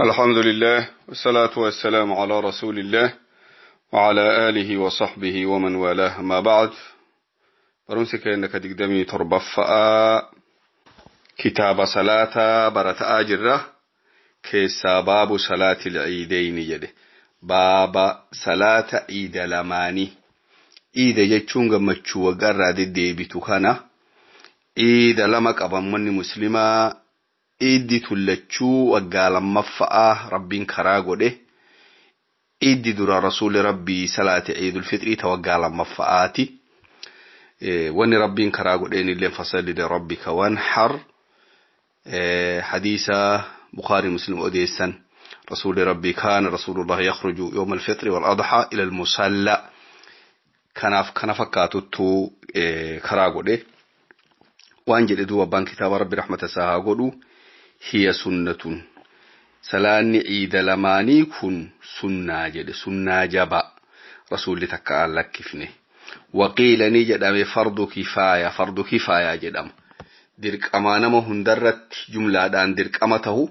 الحمد لله والصلاة والسلام على رسول الله وعلى آله وصحبه ومن والاه ما بعد برمسك إنك تقدمي تربفاء كتاب صلاة برت أجرة كيسا صلاة العيدين يده باب صلاة عيد لماني عيد يجون غمچو وقرد دي كان عيد لما قبمني مسلمة iddii tullachuu waggaa lammaffa'aa rabbiin karaa godhe iddi dura rasuli rabbii salaati ciidulfixrii ta waggaa lammaffa'aati e, wani rabbiin karaa godheen illeen fasalli lirabbika wanxar e, hadiisa bukhaari muslim odeessan rasuli rabbii kaana rasulullahi yakruju yowma alfixri waaladxaa ila almusalla kanaaf kana fakkaatuttu e, karaa godhe waan jedhe duba abbaan kitaaba rabbi raxmata isaa haa godhu hiya sunnatun salaanni ciida lamaanii kun sunnaa jedhe sunnaa jabaa rasuulli takka aan lakkifne waqiila ni jedhame fardu kifaaya fardu kifaaya jedhama dirqamaa nama hundarratti jumlaadhaan dirqama tahu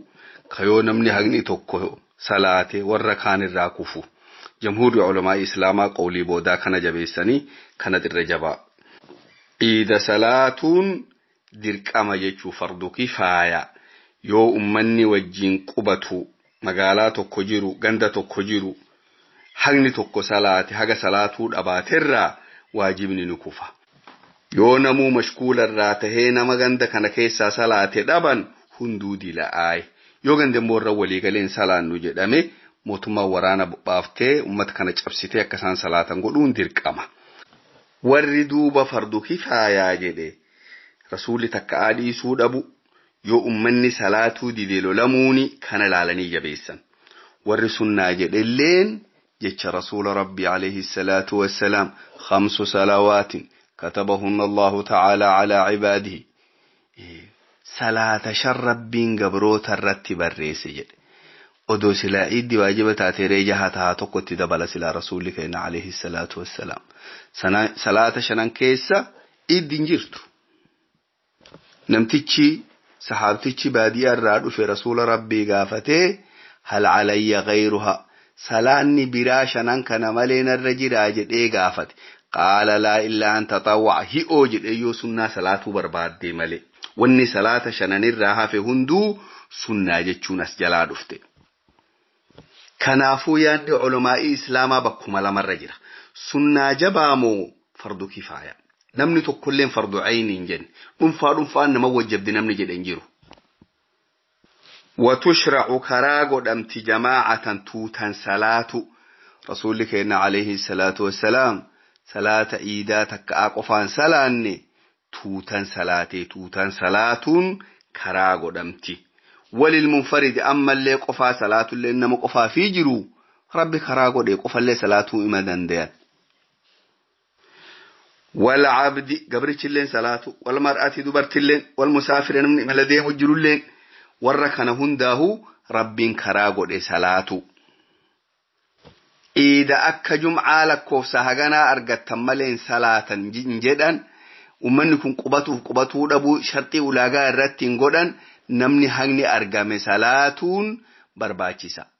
kayoo namni haqni tokko salaate warra kaan irraa kufu jamhuurri ulamaa islaamaa qawlii boodaa kana jabeessanii kana dirre jabaa ciida salaatuun dirqama jechuu fardu kifaaya yoo ummanni wajjin qubatu magaalaa tokko jiru ganda tokko jiru hagni tokko salaate haga salaatuu dhabaaterraa waajibni ni yoo namuu mashkuularraa tahee nama ganda kana keessaa salaate dhaban hunduu dila'aaye yoo gandemmoorra waliigaleen salaannu jedhame mootummaan waraana baaftee ummata kana cabsitee akka isaan salaatan godhuun dirqama. Warri duuba fardu kifaayaa jedhe rasuulli takka adhiisuu dhabu yoo ummanni salaatuu dideelolamuuni kana laalanii jabeessan warri sunnaa jedhelleen jecha rasuula rabbii alayhi salaatu wassalaam khamsu salawaatin katabahunna allahu ta'aalaa calaa cibaadihi salaata shan rabbiin gabroota irratti barreesse jedhe odoo silaa iddi waajiba taateeree jaha tahaa tokkotti dabala silaa rasuulli keenya alayhi salaatu wassalaam salaata shanan keessa iddi hin jirtu namtichi sahaabtichi baadiyaa irraa dhufe rasuula rabbii gaafatee hal calayya gayruha salaanni biraa shanan kana malee narra jiraa jedhee gaafate qaala laa illaa anta xawwaca hi'oo jedhee yoo sunnaa salaatuu barbaadde malee wanni salaata shananirraa hafe hunduu sunnaa jechuun as jalaa dhufte. Kanaafuu yaadde olomaa'ii islaamaa bakkuma lamarra jira sunnaa jabaamoo fardu kifaaya. namni tokkolleen fardo ayni hin jenne dhunfaa dhunfaan nama wajjabdi namni jedhe hin jiru. وتشرع كراغو دمت جماعة توتا صلاة رسول كينا عليه الصلاة والسلام صلاة إيداتك أقفان صلاة توتا صلاة توتا صلاة كراغو دمت وللمنفرد أما اللي قفا صلاة اللي إنما قفا في جرو ربي كراغو دي قفا اللي صلاة إما Wal cabdii gabrichiillee salaatu wal mar'atii dubartilleel wal musaafirri namni balali'ee hojjirrullee warra kana hundaa'u rabbiin karaa godhe salaatu. Eeda akka jumaa lakkoofsa haganaa argattan malee salaatan hin jedhan uummanni kun qubatuuf qubatuu dhabuu shartii ulaagaa irratti hin godhan namni hangni argame salaatuun barbaachisa.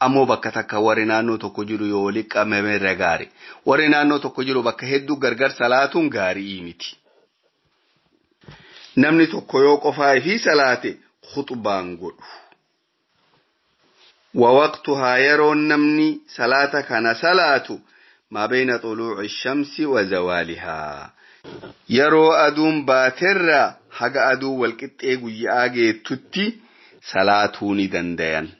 ammoo bakka takka warri naannoo tokko jiru yoo liqqamame irra gaari warri naannoo tokko jiru bakka hedduu gargar salaatuun gaarii miti. Namni tokko yoo qofaa fi salaate khutbaan godhu. ووقتها يرون نمني صلاة كان صلاة ما بين طلوع الشمس وزوالها يرو أدوم haga حق أدو والكتئ قياغي تتي صلاتوني دندين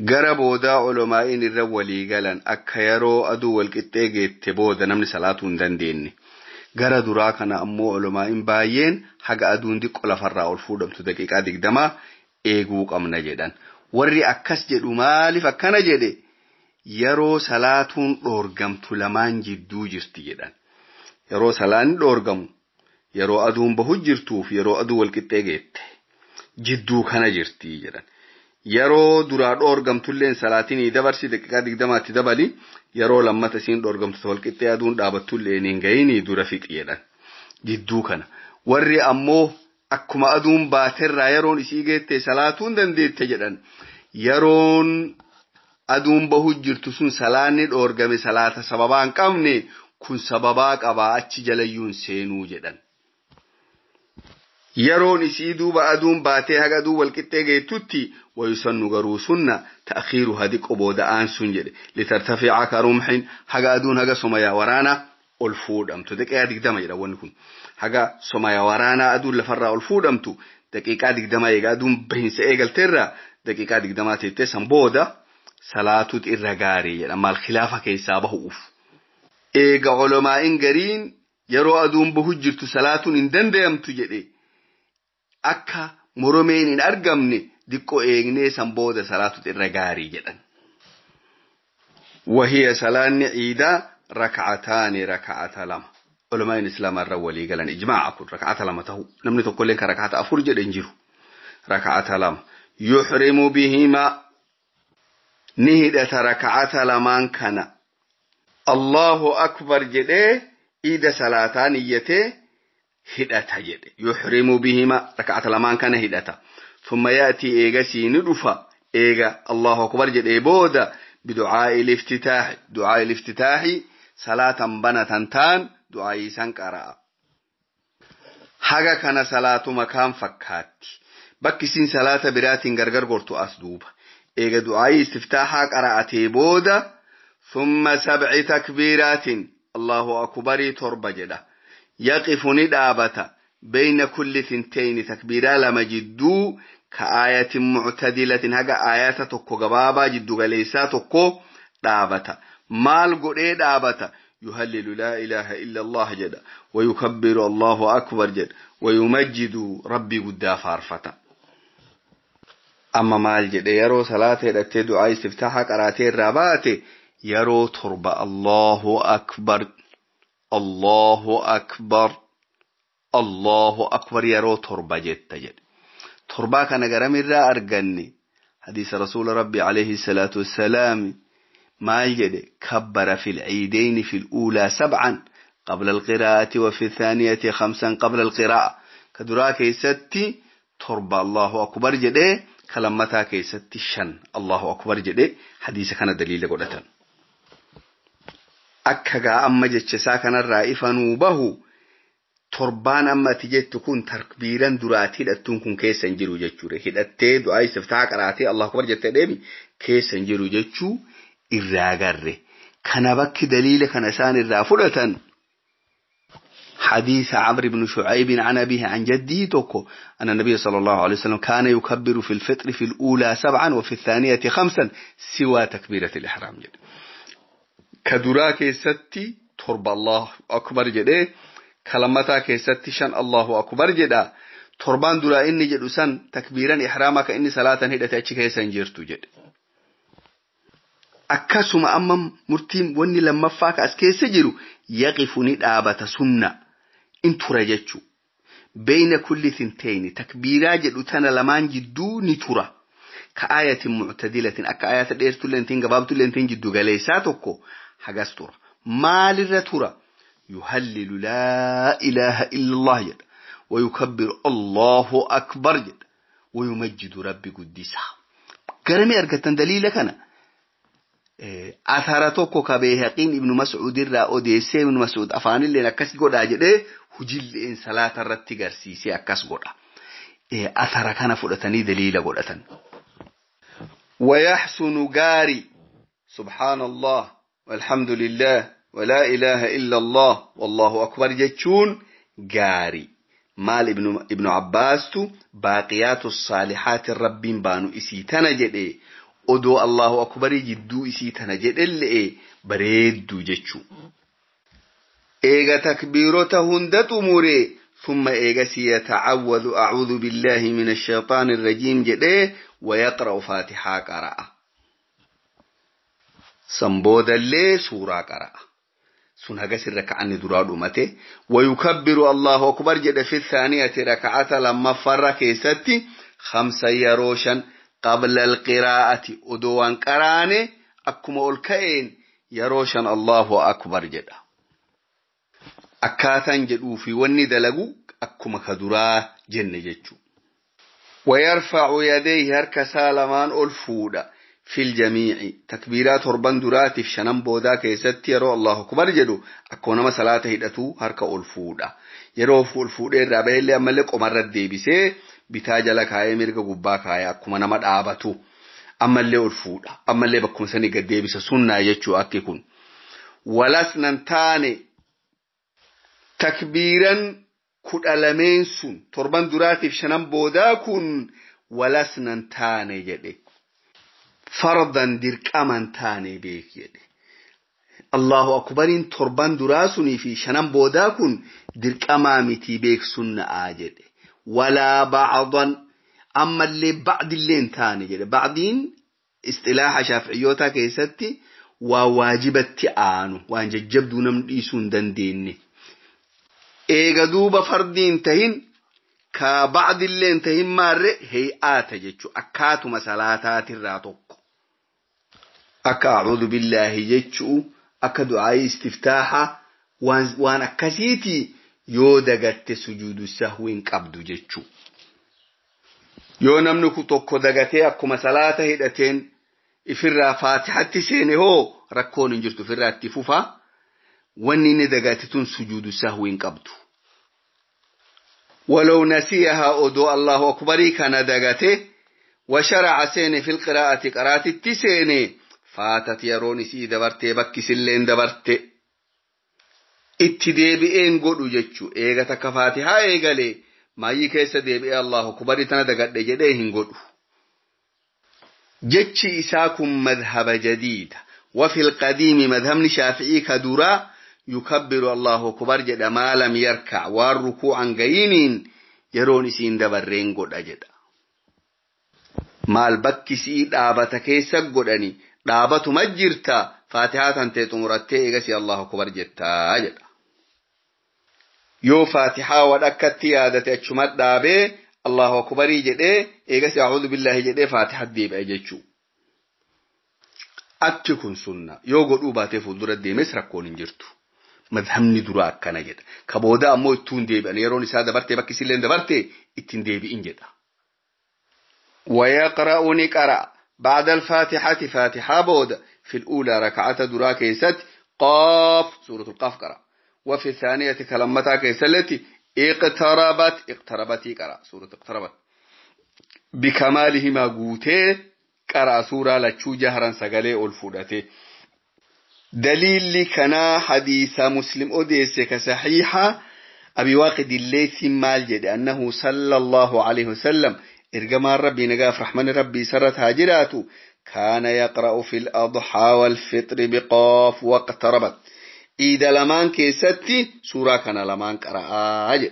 gara boodaa olomaa'iin irra walii galan akka yeroo aduu walqixxee geette booda namni salaatu hin dandeenye gara duraa kana ammoo olomaa'iin baay'een haga aduun diqqo lafarraa ol fuudhamtu daqiiqaa digdamaa eeguu qabna jedhan warri akkas jedhu maalif akkana jedhe yeroo salaatuun dhoorgamtu lamaan jidduu jirti jedhan yeroo salaan dhoorgamu yeroo aduun bahu jirtuuf yeroo aduu walqixxee geette jidduu kana jirti jedhan. yeroo duraa dhoorgamtulleen salaatinii dabarsi daqiiqaa digdamaatti dabali yeroo lammata isiin dhoorgamtu walqixxee aduun dhaabattulleen hin ga'inii dura fiqiidhan jidduu kana warri ammoo akkuma aduun baaterraa yeroon isii geette salaatuun dandeette jedhan yeroon aduun bahu jirtu sun salaanni dhoorgame salaata sababaa hin qabne kun sababaa qabaa achi jalayyuun seenuu jedhan yeroon isii duuba aduun baatee haga aduu walqixxee geettutti wayusannu garuu sunna ta'khiiru hadi qobooda'aan sun jedhe litartafica ka rumxin haga aduun haga somaya waraana ol fuudhamtu daqiiqaa digdama jedha wanni kun haga somaya waraana aduun lafarraa ol fuudhamtu daqiiqaa digdama eega aduun bahinsa eegalteerraa daqiiqaa digdamaa teettee san booda salaatut irra gaarii jedha maal khilaafa keessaa bahu'uuf eega colomaa'in gariin yeroo aduun bahu jirtu salaatuun hin danda'amtu jedhe akka moromeen hin argamne diqqoo eegnee san booda salaatu irra gaarii jedhan. Wahiya salaanni ciidaa rakacataani rakacata lama. Ulamaan islaamaarra walii galan ijmaa kun rakacata lama ta'u namni tokkolleen kan rakacata afur jedhe hin jiru. Rakacata lama. Yuxrimu bihimaa ni hidhata rakacata lamaan kana. Allahu akbar jedhee iida salaataa niyyatee هدات jedhe يحرم بهما ركعة لمن كان hidhata ثم يأتي سين رفا إيغا الله أكبر جد إيبودا بدعاء الافتتاح دعاء الافتتاح صلاة بنا تنتان دعاء سنقراء حقا كان صلاة مكان فكات بكسين صلاة برات غرغر قرتو أسدوب إيغا دعاء استفتاحا قراءة إيبودا ثم سبع تكبيرات الله أكبر تربجده يقف دابتا بين كل ثنتين تكبيرا لما جدو كآية معتدلة هكا آيات تكو قبابا جدو غليسا تكو دابتا مال قرئ دابتا يهلل لا إله إلا الله جدا ويكبر الله أكبر جدا ويمجد ربي قد فارفتا أما مال جدا يرو صلاة التدعاء استفتاحك راتي الرابات يرو تربى الله أكبر الله أكبر الله أكبر يرو تربة جت تجد تربة كان قرم الرا أرقني حديث رسول ربي عليه الصلاة والسلام ما جد كبر في العيدين في الأولى سبعا قبل القراءة وفي الثانية خمسا قبل القراءة كدرا كي ستي تربة الله أكبر جده كي ستي شن الله أكبر جده حديث كان دليل قولتان akka gaa amma jechisaa kanarraa ifanuu bahu torbaan amma ati jettu kun tarbiiran duraatii hidhattuun kun keessa hin jiru jechuudha hidhattee du'aa istiftaa qaraatee allah kubar jettee deemi keessa hin jiru jechuu irraa agarre kana bakki daliila kana isaan irraa fudhatan. حديث عمرو بن شعيب عن أبيه عن جده توكو أن النبي صلى الله عليه وسلم كان يكبر في الفطر في الأولى سبعا وفي الثانية خمسا سوى تكبيرة الإحرام جدا كدرا كيستي ترب الله أكبر جده كلمتا كيستي شان الله أكبر جده torbaan duraa inni jedhu san takbiiran ihraamaa ka inni salaatan hidhate achi keessa hin jirtu jedhe. Akkasuma amma murtiin wanni lammaffaa ka as keessa jiru yaqifu ni dhaabata sunna in tura jechu. Beeyna kulli tinteeni takbiiraa jedhu tana lamaan jidduu ni tura. Ka aayatin muctadilatin akka aayata dheertullee hintiin gabaabtullee hintiin jiddu galeessaa tokko حجستورة ما للرتورة يهلل لا إله إلا الله يد ويكبر الله أكبر يد ويمجد ربي قدسا كرمي أركتن دليل أنا إيه، أثر توكو كبيهقين ابن مسعود الرا أوديسي ابن مسعود أفاني اللي نكس قد أجده هجل إن صلاة الرتقر سيسي أكس قد إيه، أثار كان فلتني دليل قد ويحسن غاري سبحان الله والحمد لله ولا إله إلا الله والله أكبر جتشون جاري مال ابن ابن عباس تو باقيات الصالحات الربين بانو إسي تنجد أدو الله أكبر جدو إسي تنجد اللي بريد جتشو إيغا تكبيرو تهندت موري ثم إيجا سيتعوذ أعوذ بالله من الشيطان الرجيم جده ويقرأ فاتحة قرأه sanboodallee suuraa qara'a. sun hagas irra ka'anni duraa dhumate wayukabbiru allahu akbar jedhe fi thaaniyati raka'ata lammaffarra keessatti hamsa yeroo shan qabla alqiraa'ati odoo waan qaraane akkuma ol ka'een yeroo shan allahu akbar jedha akkaataan jedhuu fi wanni dalagu akkuma ka duraa jenne jechuu wayarfacu yadayhi harka isaa lamaan ol fuudha Fil jamii'in takbibaa torban duraa tiifshanan boodaa keessatti yeroo Allah hukumar jedhu akkuma nama salaata hidhatu harka ol fuudha. Yeroo of fuudha irraa bahe illee ammallee qomarra deebisee bitaa jala kaayee mirga gubbaa kaayee akkuma nama dhaabatu ammallee ol fuudha ammallee bakka sana deebisa. Sunna jechuun akka kun walas nantaane takbibaa kudhanoo lameen sun torban duraa tiifshanan boodaa kun walas nantaane jedhe. fardan dirqaman taane beeki jedhe. Allahu akbariin torban duraa sunii fi shanan boodaa kun dirqamaa bek beeksuun na'aa jedhe. Walaa bacdan ammallee bacdilleen taane jedhe. Bacdiin isxilaaxa shaaficiyootaa keessatti waa waajibatti aanu waan jajjabduu namni dhiisuu hin dandeenye. Eega duuba fardiin tahin kaa bacdilleen tahin maarre heey'aata jechuudha akkaatuma tokko. akka acuudu billaahi jechuu akka du'aayii istiftaha waan akkasiiti yoo dagatte sujuudu sahwiin qabdu yoo namni tokko dagatee akkuma salaata hidhateen ifirraa fatihati seene hoo rakkoon hin jirtu ofirraa itti fufa wanni inni dagate tun sujuudu sahwiin qabdu. ولو Allahu أدو الله dagatee كان دغته وشرع سيني في القراءة قرات faatati yeroon isii dabartee bakki dabarte itti deebi'een godhu jechu eega takka faati haa eegalee maayii keessa deebi'ee allahu kubari tana dagadhe jedhee hin godhu. jechi isaa kun madhaba jadiida wafi qadiimi madhabni shaafi'ii ka duraa allahu kubar jedha maalam yarka waan rukuu'an gayiniin yeroon isiin dabarreen godha jedha. maal bakki sii keessa godhani dhaabatu majjirta Fatihaa kan ta'e xumurattee eegasi allahu akbar jettaa jedha yoo faatihaa wadhakkatti yaadate achumat dhaabee allahu akbarii jedhee eegasi acuudu billaahi jedhee faatihaa deebi'e jechuu Akki kun sunna yoo godhuu baatee fuuldura deemes rakkoon hin jirtu madhabni duraa akkana jedha ka booda ammoo ittuun deebi'an yeroon isaa dabartee bakki isillee dabarte ittiin deebi'in jedha wayaqra'u ni qara'a بعد الفاتحة فاتحة بود في الأولى ركعة درا كيست قاف سورة القاف كرا وفي الثانية كلمتا كيسلتي اقتربت اقتربت كرا سورة اقتربت بكمالهما قوتي كرا سورة لتشو جهرا سقلي الفودتي دليل كان حديث مسلم أديس كصحيحة أبي واقد الليث مال جد أنه صلى الله عليه وسلم إرجما ربي نجاف رحمن ربي سرت هاجراته كان يقرأ في الأضحى والفطر بقاف واقتربت إذا لمان كيستي سورة كان لمان قرأ أجر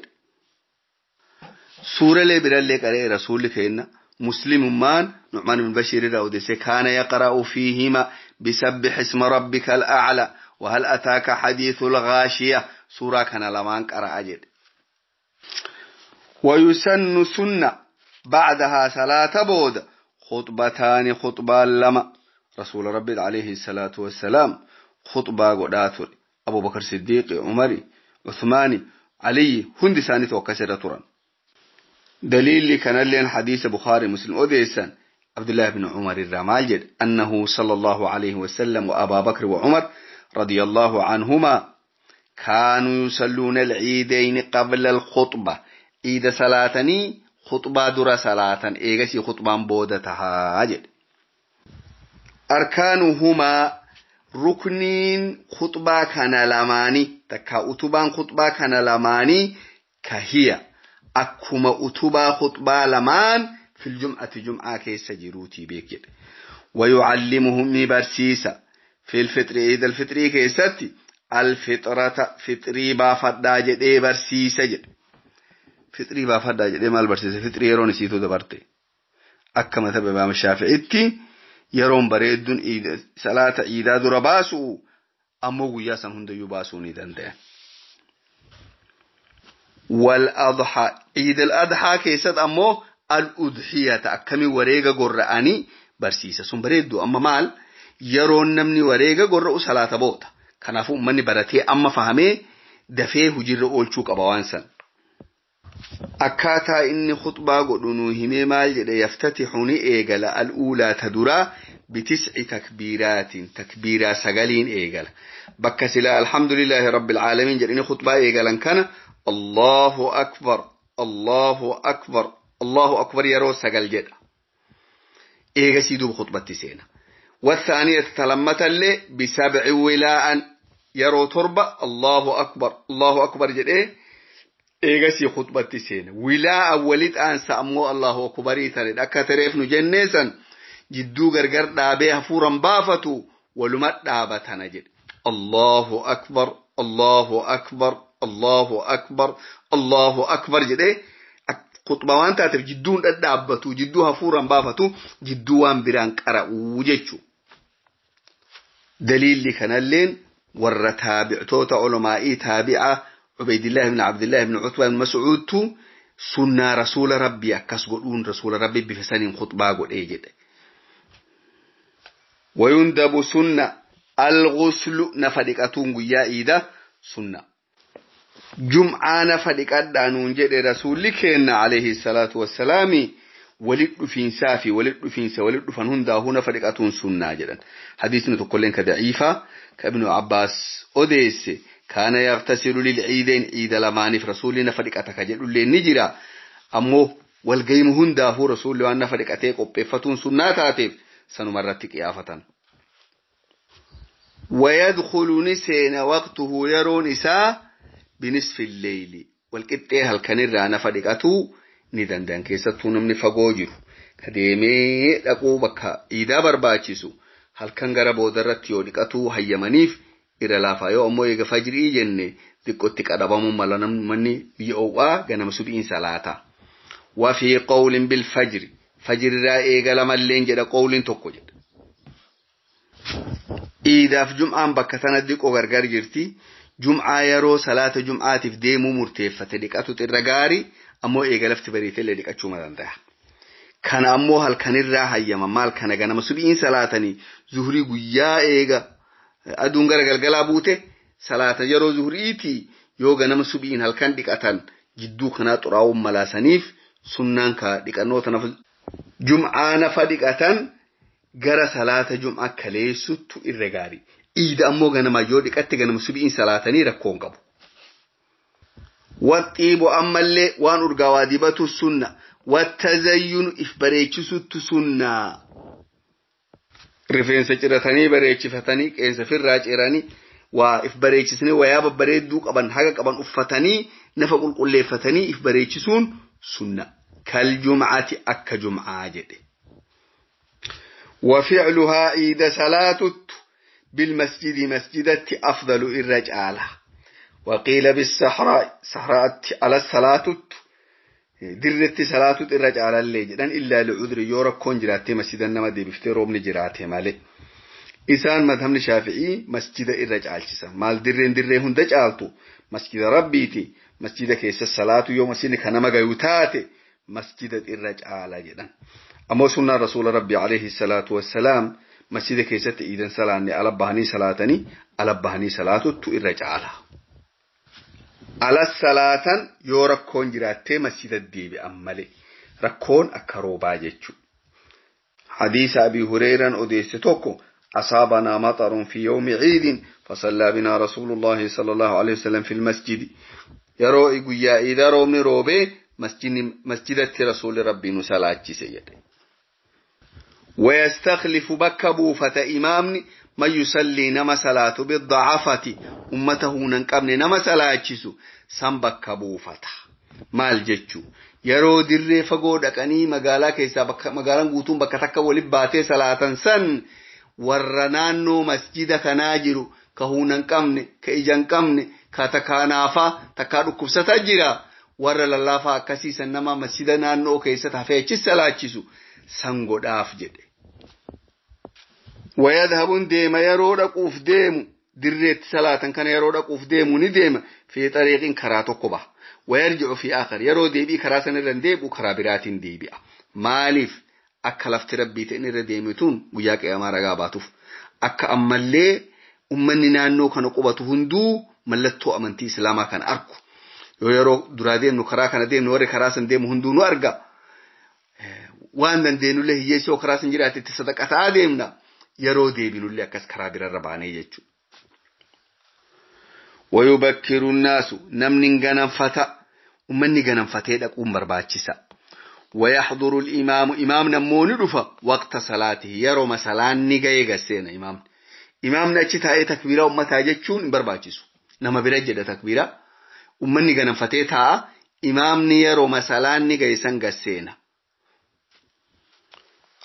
سورة اللي لي برالي قرأ رسول كينا مسلم من نعمان بن بشير راوديس كان يقرأ فيهما بسبح اسم ربك الأعلى وهل أتاك حديث الغاشية سورة كان لمان قرأ أجر ويسن سنة بعدها صلاة بود خطبتان خطبة لما رسول رب عليه الصلاة والسلام خطبة قداتر أبو بكر صديق عمري عثماني علي هندسان ساني توكسر تران دليل كان لين حديث بخاري مسلم أديسان عبد الله بن عمر الرمالجد أنه صلى الله عليه وسلم وأبا بكر وعمر رضي الله عنهما كانوا يصلون العيدين قبل الخطبة إذا صلاتني خطبة درا صلاة إيغسي خطبة بودة تهاجد أركانهما ركنين خطبة كان لماني تكا أتبان خطبة كان لماني كهي أكما أتبا خطبة لمان في الجمعة جمعة كيس جروتي بيكد ويعلمهم برسيسا في الفطر عيد الفطر كيستي الفطرة فطري بافدا جدي برسيسة جد fixrii baafadhaa jedhee maal barsiise fixrii yeroon isiitu dabarte akka mataba imaama shaafi'itti yeroon bareedduun salaata iidaa dura baasu ammoo guyyaa san hundayyuu baasuu ni danda'an. والأضحى عيد الأضحى كيست أمو الأضحية أكمي وريغا قرآني برسيسة سن بريدو أما مال يرون نمني وريغا قرأ صلاة بوتا كنافو مني برتي أما فهمي دفيه جر أولشوك أبوانسا akkaataa inni khuxbaa godhu nuu himee maal jedhe yaftatihu ni eegala al'uulaa ta duraa bitisci takbiiraatiin takbiiraa sagaliin eegala bakka silaa alhamdulillaahi rabbilcaalamiin jedhini khuxbaa eegalan kana allahu akbar allahu akbar allahu akbar yeroo sagal jedha eegasii duuba khuxbatti seena والثانية تلمت اللي بسبع ولاء يرو تربة الله أكبر الله أكبر جد إيه إيجاسي خطبة سين ولا أوليت أن سامو الله أكبري ترى أكثر إفنو جنسا جدو غرغر دابيها فورم بافتو ولمت دابتا نجد الله أكبر الله أكبر الله أكبر الله أكبر جد خطبة وانتا تف جدون دابتو جدوها فورم بافتو جدوان بران كرا وججو دليل لكنا اللين ورتابع توتا علماء تابعه عبيد الله بن عبد الله بن عتبة بن مسعود تو سنة رسول ربي أكس قلون رسول ربي بفسان خطبة قل إيجد ويندب سنة الغسل نفدك أتون يا إيدا سنة جمعة نفدك أدانون جد رسول كينا عليه الصلاة والسلام ولد في سافي ولد في سا ولد فنهن هنا فدك أتون سنة جدا حديثنا لنك كضعيفة كابن عباس أوديسي كان يغتسل للعيدين عيد لمانف رسولنا فدقتك اللي نجرا أمو والقيم هنداه رسول وأن فدقتك قبفتون سناتاتف سنمرتك إيافة ويدخل نسين وقته يرون إساء بنصف الليل والقطة هالكنر أنا ندن دن كيسة تونم فقوجر كديمي لقوبك إذا برباتيسو هل كان برباتشسو هالكنغر بودرت هيا منيف irra laafaa yoo ammoo eega fajrii jenne xiqqootti qadhabamuu mala namni biyya oowwaa ganama subiin salaata. Wafii qawliin bil fajri fajrirraa eega lamalleen jedha qawliin tokko jedha. Iidaaf jum'aan bakka sana diqoo gargar jirti. Jum'aa yeroo salaata jum'aatiif deemuu murteeffate dhiqatu irra gaarii ammoo eega lafti bariitellee dhiqachuu ma danda'a. Kana ammoo halkanirraa hayyama maal kana ganama subiin salaatanii zuhurii guyyaa eega. aduun gara galgalaa buute salaata yeroo zuhriitii yoo ganama subiin halkan dhiqatan jidduu kanaa xuraa'uun malaasaniif sunnaan kaa dhiqannoo tanaaf jum'aa nafa dhiqatan gara salaata jum'a kaleessuttu irra gaarii iida ammoo yoo dhiqatte ganama subiin salaatanii rakkoon qabu. Waxiibu ammallee waan urgaawaa dibatu sunna wattazayyunu if bareechisuttu sunnaa. rifeensa ciratanii bareechifatanii qeensa firraa ciranii waa if bareechisanii wayaa babbareedduu qaban haga qaban uffatanii nafa qulqulleeffatanii if bareechisuun sunna kal jumcati akka jumcaa jedhe وفعلها إذا سلاتت بالمسجد مسجدة أفضل إرجالا وقيل بالصحراء صحراء على السلاتت dirretti salaatut irra caalallee jedhan illaa li'udri yoo rakkoon jiraattee masjida nama deebiftee roobni jiraate malee. Isaan madhamni shaafi'ii masjida irra caalchisa. Maal dirreen dirree hunda caaltu masjida rabbiiti. Masjida keessa salaatu yoo masjidni kan nama gayu taate masjida irra caala jedhan. Ammoo sunnaan rasuula rabbi alayhi salaatu wassalaam masjida keessatti iidan salaanne ala bahanii salaatanii ala bahanii salaatuttu irra caala. على الصلاة yoo جرات مسجد masjida أملي ركون أكروبا akka حديث أبي هريرة أديس توكو أصابنا مطر في يوم عيد فصلى بنا رسول الله صلى الله عليه وسلم في المسجد يروي قيا إذا رومي روبي مسجد مسجد رسول ربي نسالات سيدي ويستخلف بكبو بوفة إمامني من يسلي نما صلاة بالضعفة أمته ننقبن نما صلاة سنبك بوفتا maal jechuun yeroo dirree fagoo dhaqanii magaalaa keessaa magaalaan guutuun bakka takka walitti baatee salaatan san warra naannoo masjida kanaa jiru ka huunan qabne ka ijan qabne ka takaanaafaa takkaa dhukkubsataa jira warra lallaafaa akkasiisan nama masjida naannoo keessatti hafeechis salaachisu san godhaaf jedhe. ويذهب ديما يرو دقوف ديمو دريت صلاة كان يرو دقوف ديمو ني ديما في طريق كرا تقبه ويرجع في آخر يرو ديبي كرا سنرن ديبو كرا براتين ديبي مالف akka lafti rabbii ta'in irra deemituun guyyaa qiyyamaa ragaa baatuuf akka ammallee ummanni naannoo kana qubatu hunduu mallattoo amantii islaamaa kan argu yoo yeroo duraa deemnu karaa kana deemnu warri karaa san deemu hunduu nu arga waan dandeenyullee hiyyeessoo karaa san jiraate itti sadaqataa deemna yeroo كرابير الرباني يجو ويبكر الناس jechuudha. Wayubakkiru فتا namni ganamfata فتا ganamfatee أمبر باتشسا ويحضر الإمام إمام موني دفا وقت صلاته يرو مثلا نيغاي غسينا إمام إمامنا أتشي تاي تكبيرة أمة إمبر باتشسو نما برجة تكبيرة أمة نيغانا فتيتا إمامنا يرو مثلا نيغاي سن غسينا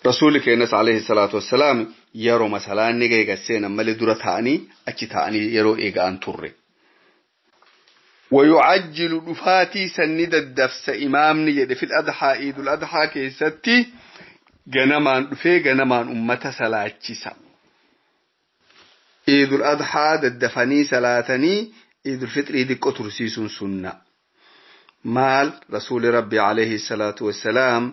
رسولك ينس عليه الصلاة والسلام yeroo masalaa inni eegas seenan malee dura ta'anii achi ta'anii yeroo eega'an turre. ويعجل دفاتي سند الدفس إمامني يد في الأضحى عيد الأضحى كيستي جنمان دفي جنمان أمة سلاتشيسا عيد الأضحى ددفني سلاتني عيد الفطر عيد قطر سيسون سنة مال رسول ربي عليه الصلاة والسلام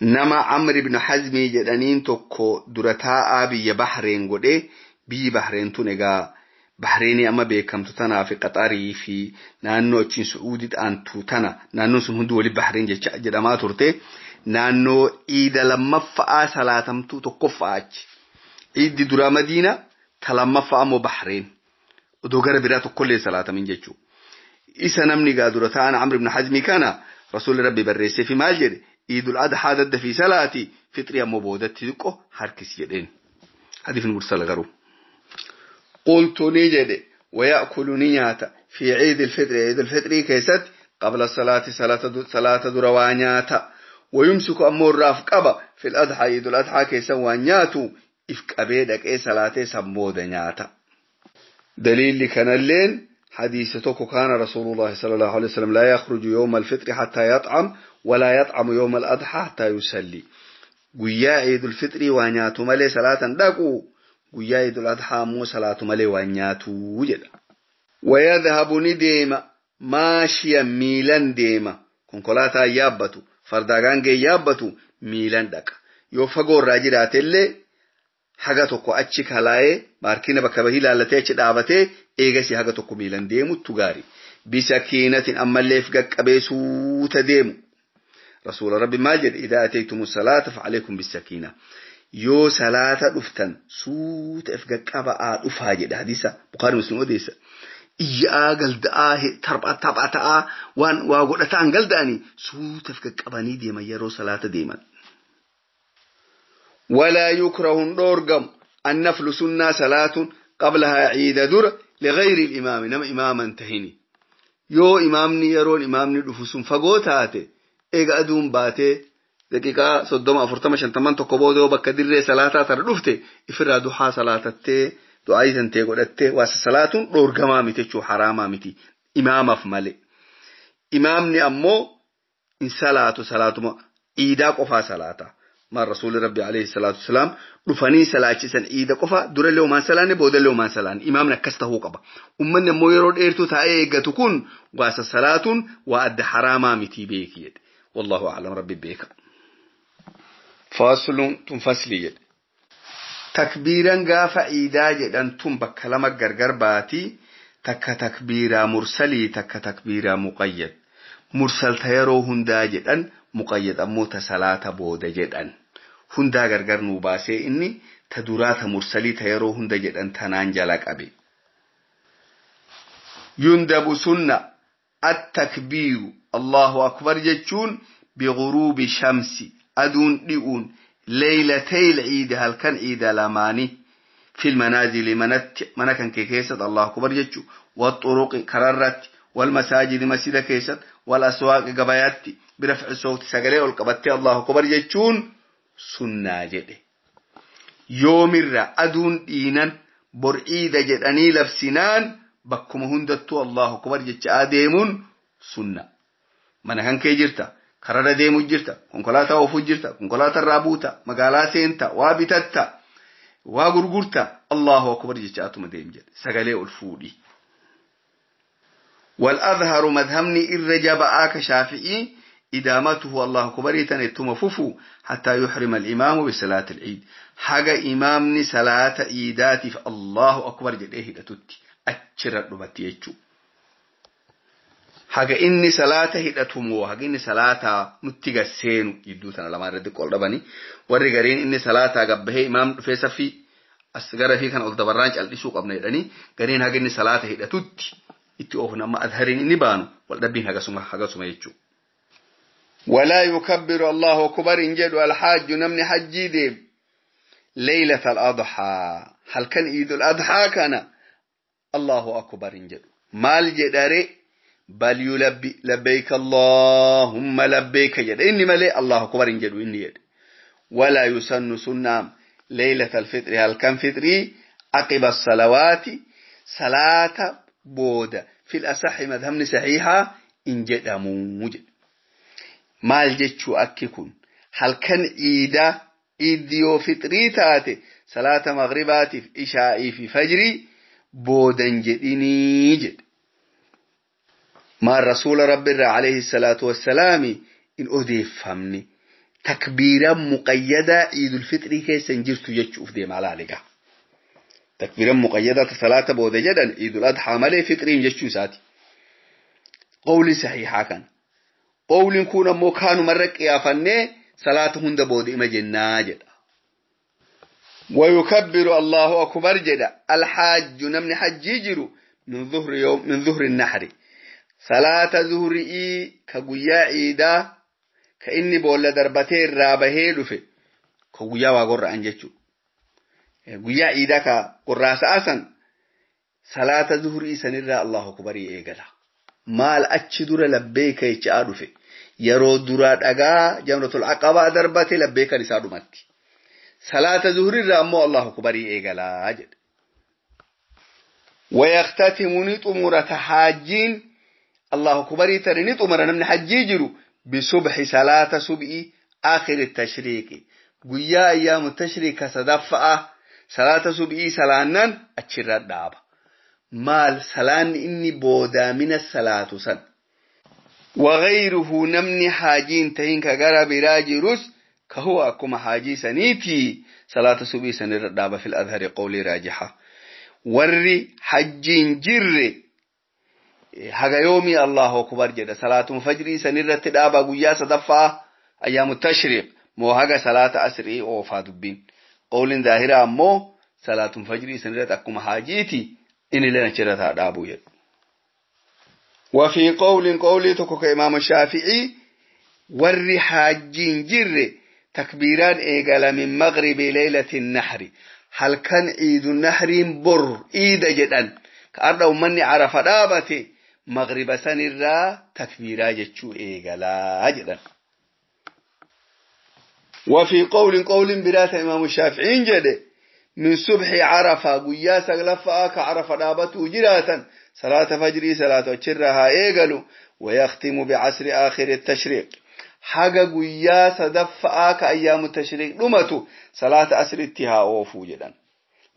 nama amr ibn hazmii jedhaniin tokko dura taa'aa biyya bahreen godhe biyyi bahreen tun egaa bahreenii amma beekamtu tanaa fi qaxarii fi naannoo achiin su'uudii tana naannoon sun hundi waliin bahreen jecha turte naannoo ciida lammaffa'aa salaatamtuu tokkoffaa achi ciiddi duraa madiina bahreen odoo biraa tokkollee salaatamin jechuudha. Isa namni gaa dura taa'an Amr ibn Hazmi kana rasuulli rabbi barreessee maal jedhe عيد الأضحى ده في سلاتي فطري مبودة دقو حركس يدين هذه في المرسلة غرو قلت نجد ويأكل نياتا في عيد الفطر عيد الفطر كيست قبل الصلاة صلاة صلاة دروانياتا ويمسك أمور رافقبا في الأضحى عيد الأضحى كيسا وانياتو أبيدك إي صلاة سمودة نياتا دليل كان اللين حديث توكو كان رسول الله صلى الله عليه وسلم لا يخرج يوم الفطر حتى يطعم walaa yaxamu yoo al-adhaa hattaa yusalli guyyaa iidul fixrii waa nyaatu malee salaatan dhaqu guyyaa iidul adhaa ammoo malee waa nyaatu jedha wayadhabu ni deema maashiya miilan deema konkolaataa yaabbatu fardaa gaangee yaabbatu miilan dhaqa yoo fagoo irraa jiraatellee haga tokko achi kalaa'ee baarkina bakka bahii laallatee achi dhaabatee eegasi haga tokko miilan deemu رسول ربي ما جد إذا أتيتم الصلاة فعليكم بالسكينة يو صلاة أفتن سوت أفقك أبا آل آه، أفاجد حديثة بقارن مسلم وديسة إيا قلد آه تربع تبع تاء وان واغو نتان قلد آني سوت أفقك أبا نيدي ما يرو صلاة ديما ولا يكره نورقم أن نفل سنة صلاة قبلها عيد در لغير الإمام نم إماما تهيني يو إمامني يرون إمامني رفوس فقوتاتي eega aduun baatee daqiiqaa soddoma afurtama shantaman tokko booda yoo bakka dirree salaataa tara dhufte ifirraa duhaa salaatattee du'aa tantee godhattee waasa salaatuun dhoorgamaa miti jechuu haraamaa miti imaamaaf malee. Imaamni ammoo in salaatu salaatuma iidaa qofaa salaata. maan rasuulli rabbi alayhi salaatu wasalaam dhufanii salaachisan iida qofa durallee homaan salaanne boodallee homaan salaanne imaamni akkas tahuu qaba ummanni ammoo yeroo dheertuu taa'ee eeggatu kun waasa salaatuun waa adda haraamaa mitii beeki jedhe والله أعلم ربي بيك فاصل تنفصلي تكبيرا قاف عيدا جدن تنبك لما قرقر باتي تك تكبيرا مرسلي تك تكبيرا مقيد مرسل تيرو هندا جدن مقيد أمو تسلاة بود جدن هندا قرقر نوباسي إني تدورات مرسلي تيرو هندا جدن تنان أبي يندب سنة attakbiiru allahu akbar jechuun biguruubi shamsi aduun dhi'uun leeylatayl ciida halkan ciida lamaani fil manaazili mana kanke keessat allahu akbar jechuu waxuruqi kararratti walmasaajidi masjida keessat wal aswaaqi gabayaatti birafci soofti sagalee ol qabattee allahu akbar jechuun sunnaa jedhe yoomirra aduun dhiinan borciida jedhanii labsinaan bakkuma hundattuu allahu akbar jecha adeemuun sunna mana kan jirta karara deemu jirta konkolaataa oofuu jirta konkolaataa irraa buuta magaalaa seenta waa bitatta waa gurgurta allahu akbar jecha atuma deem jedhe sagalee ol fuudhi والأظهر مذهمني الرجاب آك شافعي إدامته الله كبريتا ثم ففو حتى يحرم الإمام بصلاة العيد حاجة إمامني صلاة عيدات الله أكبر جده تتي achirra dhumatti jechu haga inni salaata hidhatumoo haga inni salaataa nutti gasseenu gidduu sana lamaan irratti qol dhabani warri gariin inni salaataa gabbahee imaam dhufee saffii as gara fi kana ol dabarraan cal'isuu qabna jedhanii gariin haga inni salaata hidhatutti itti oofun amma adhariin inni baanu wal dhabbiin hagasuma hagasuma jechuudha. ولا يكبر الله كبر إن جدوا الحاج نمن حجي ديب ليلة الأضحى هل كان عيد الأضحى كان الله أكبر جد مال جداري بل يلبي لبيك اللهم لبيك جد إني ملي الله أكبر جد إني يد ولا يسن سنة ليلة الفطر هل كان فطري عقب الصلوات صلاة بودة في الأصح مذهب صحيحة إن جد موجد مال جد شو jechuu هل كان إيدا إيديو فطري تاتي صلاة مغرباتي في إشائي في فجري boodan jedhinii jed maan rasuula rabbiirraa alayhi salatu wassalaami in odeeffamni takbiiraan muqayyadaa ciidulfixrii keessa hin jirtu jechuuf deema alaaliga takbiiraan muqayyadaa ta salaata booda jedhan ciidul adhaa malee Fiqirin jechuu isaati qawlin saxiixaa kana qawlin kun ammoo kaanu marra salata salaata hunda booda ima jennaa jedha Wa ikabbiru Allahu akubar jedha Alhaju namni hajji jiru mindhuhurri Naxari. salata zuhuri'ii ka guyyaa iidaa ka inni bolla darbatee raabahee dhufe. Kana guyyaa waa goorraa an jechuudha. Guyyaa iidaa ka gurraasa'a salata salaata zuhuriisanirraa Allahu akubar yoo eegala. Maal achi dura labbee ka jecha haa dhufe yeroo duraa dhagaa jabaratul aqabaa darbatee labbee kan isaa dhumatti. salaata zuhriirraa ammoo allahu akbarii eegalaa jedhe ويختتم نطمرة حاجين الله أكبر ترى نطمرة من حجيجر بصبح صلاة صبح آخر التشريق قيا أيام التشريق صدفة صلاة صبح سلانا أتشرى الدعب مال سلان إني بودا من الصلاة سن وغيره نمن حاجين تهين كغرى براجي رس كهو أكما حاجي سنيتي صلاة سبي سنر دابا في الأظهر قولي راجحة وري حج جر حق يومي الله أكبر جد صلاة فجري سنر تدابا قياس دفع أيام التشريق مو حق صلاة أسري وفا دبين قول ظاهرة مو صلاة فجري سنر أكما حاجيتي إني لنا جرتها دابو يد وفي قول قولي تكوك إمام الشافعي ورّي hajjiin jirre تكبيران إيقالا من مغرب ليلة النحر هل كان عيد النحر بر عيد جدا كأرده مني عرف رابتي مغرب الرا تكبيرا جتشو إيقالا جدا وفي قول قول براس إمام الشافعين جده من صبح عرفة قياسا لفا كعرف رابته جراتا صلاة فجري صلاة وشرها إيقالو ويختم بعصر آخر التشريق haga guyyaa sadaffa'aa ka ayyaamu tashriiq dhumatu salaata asritti haa oofuu jedhan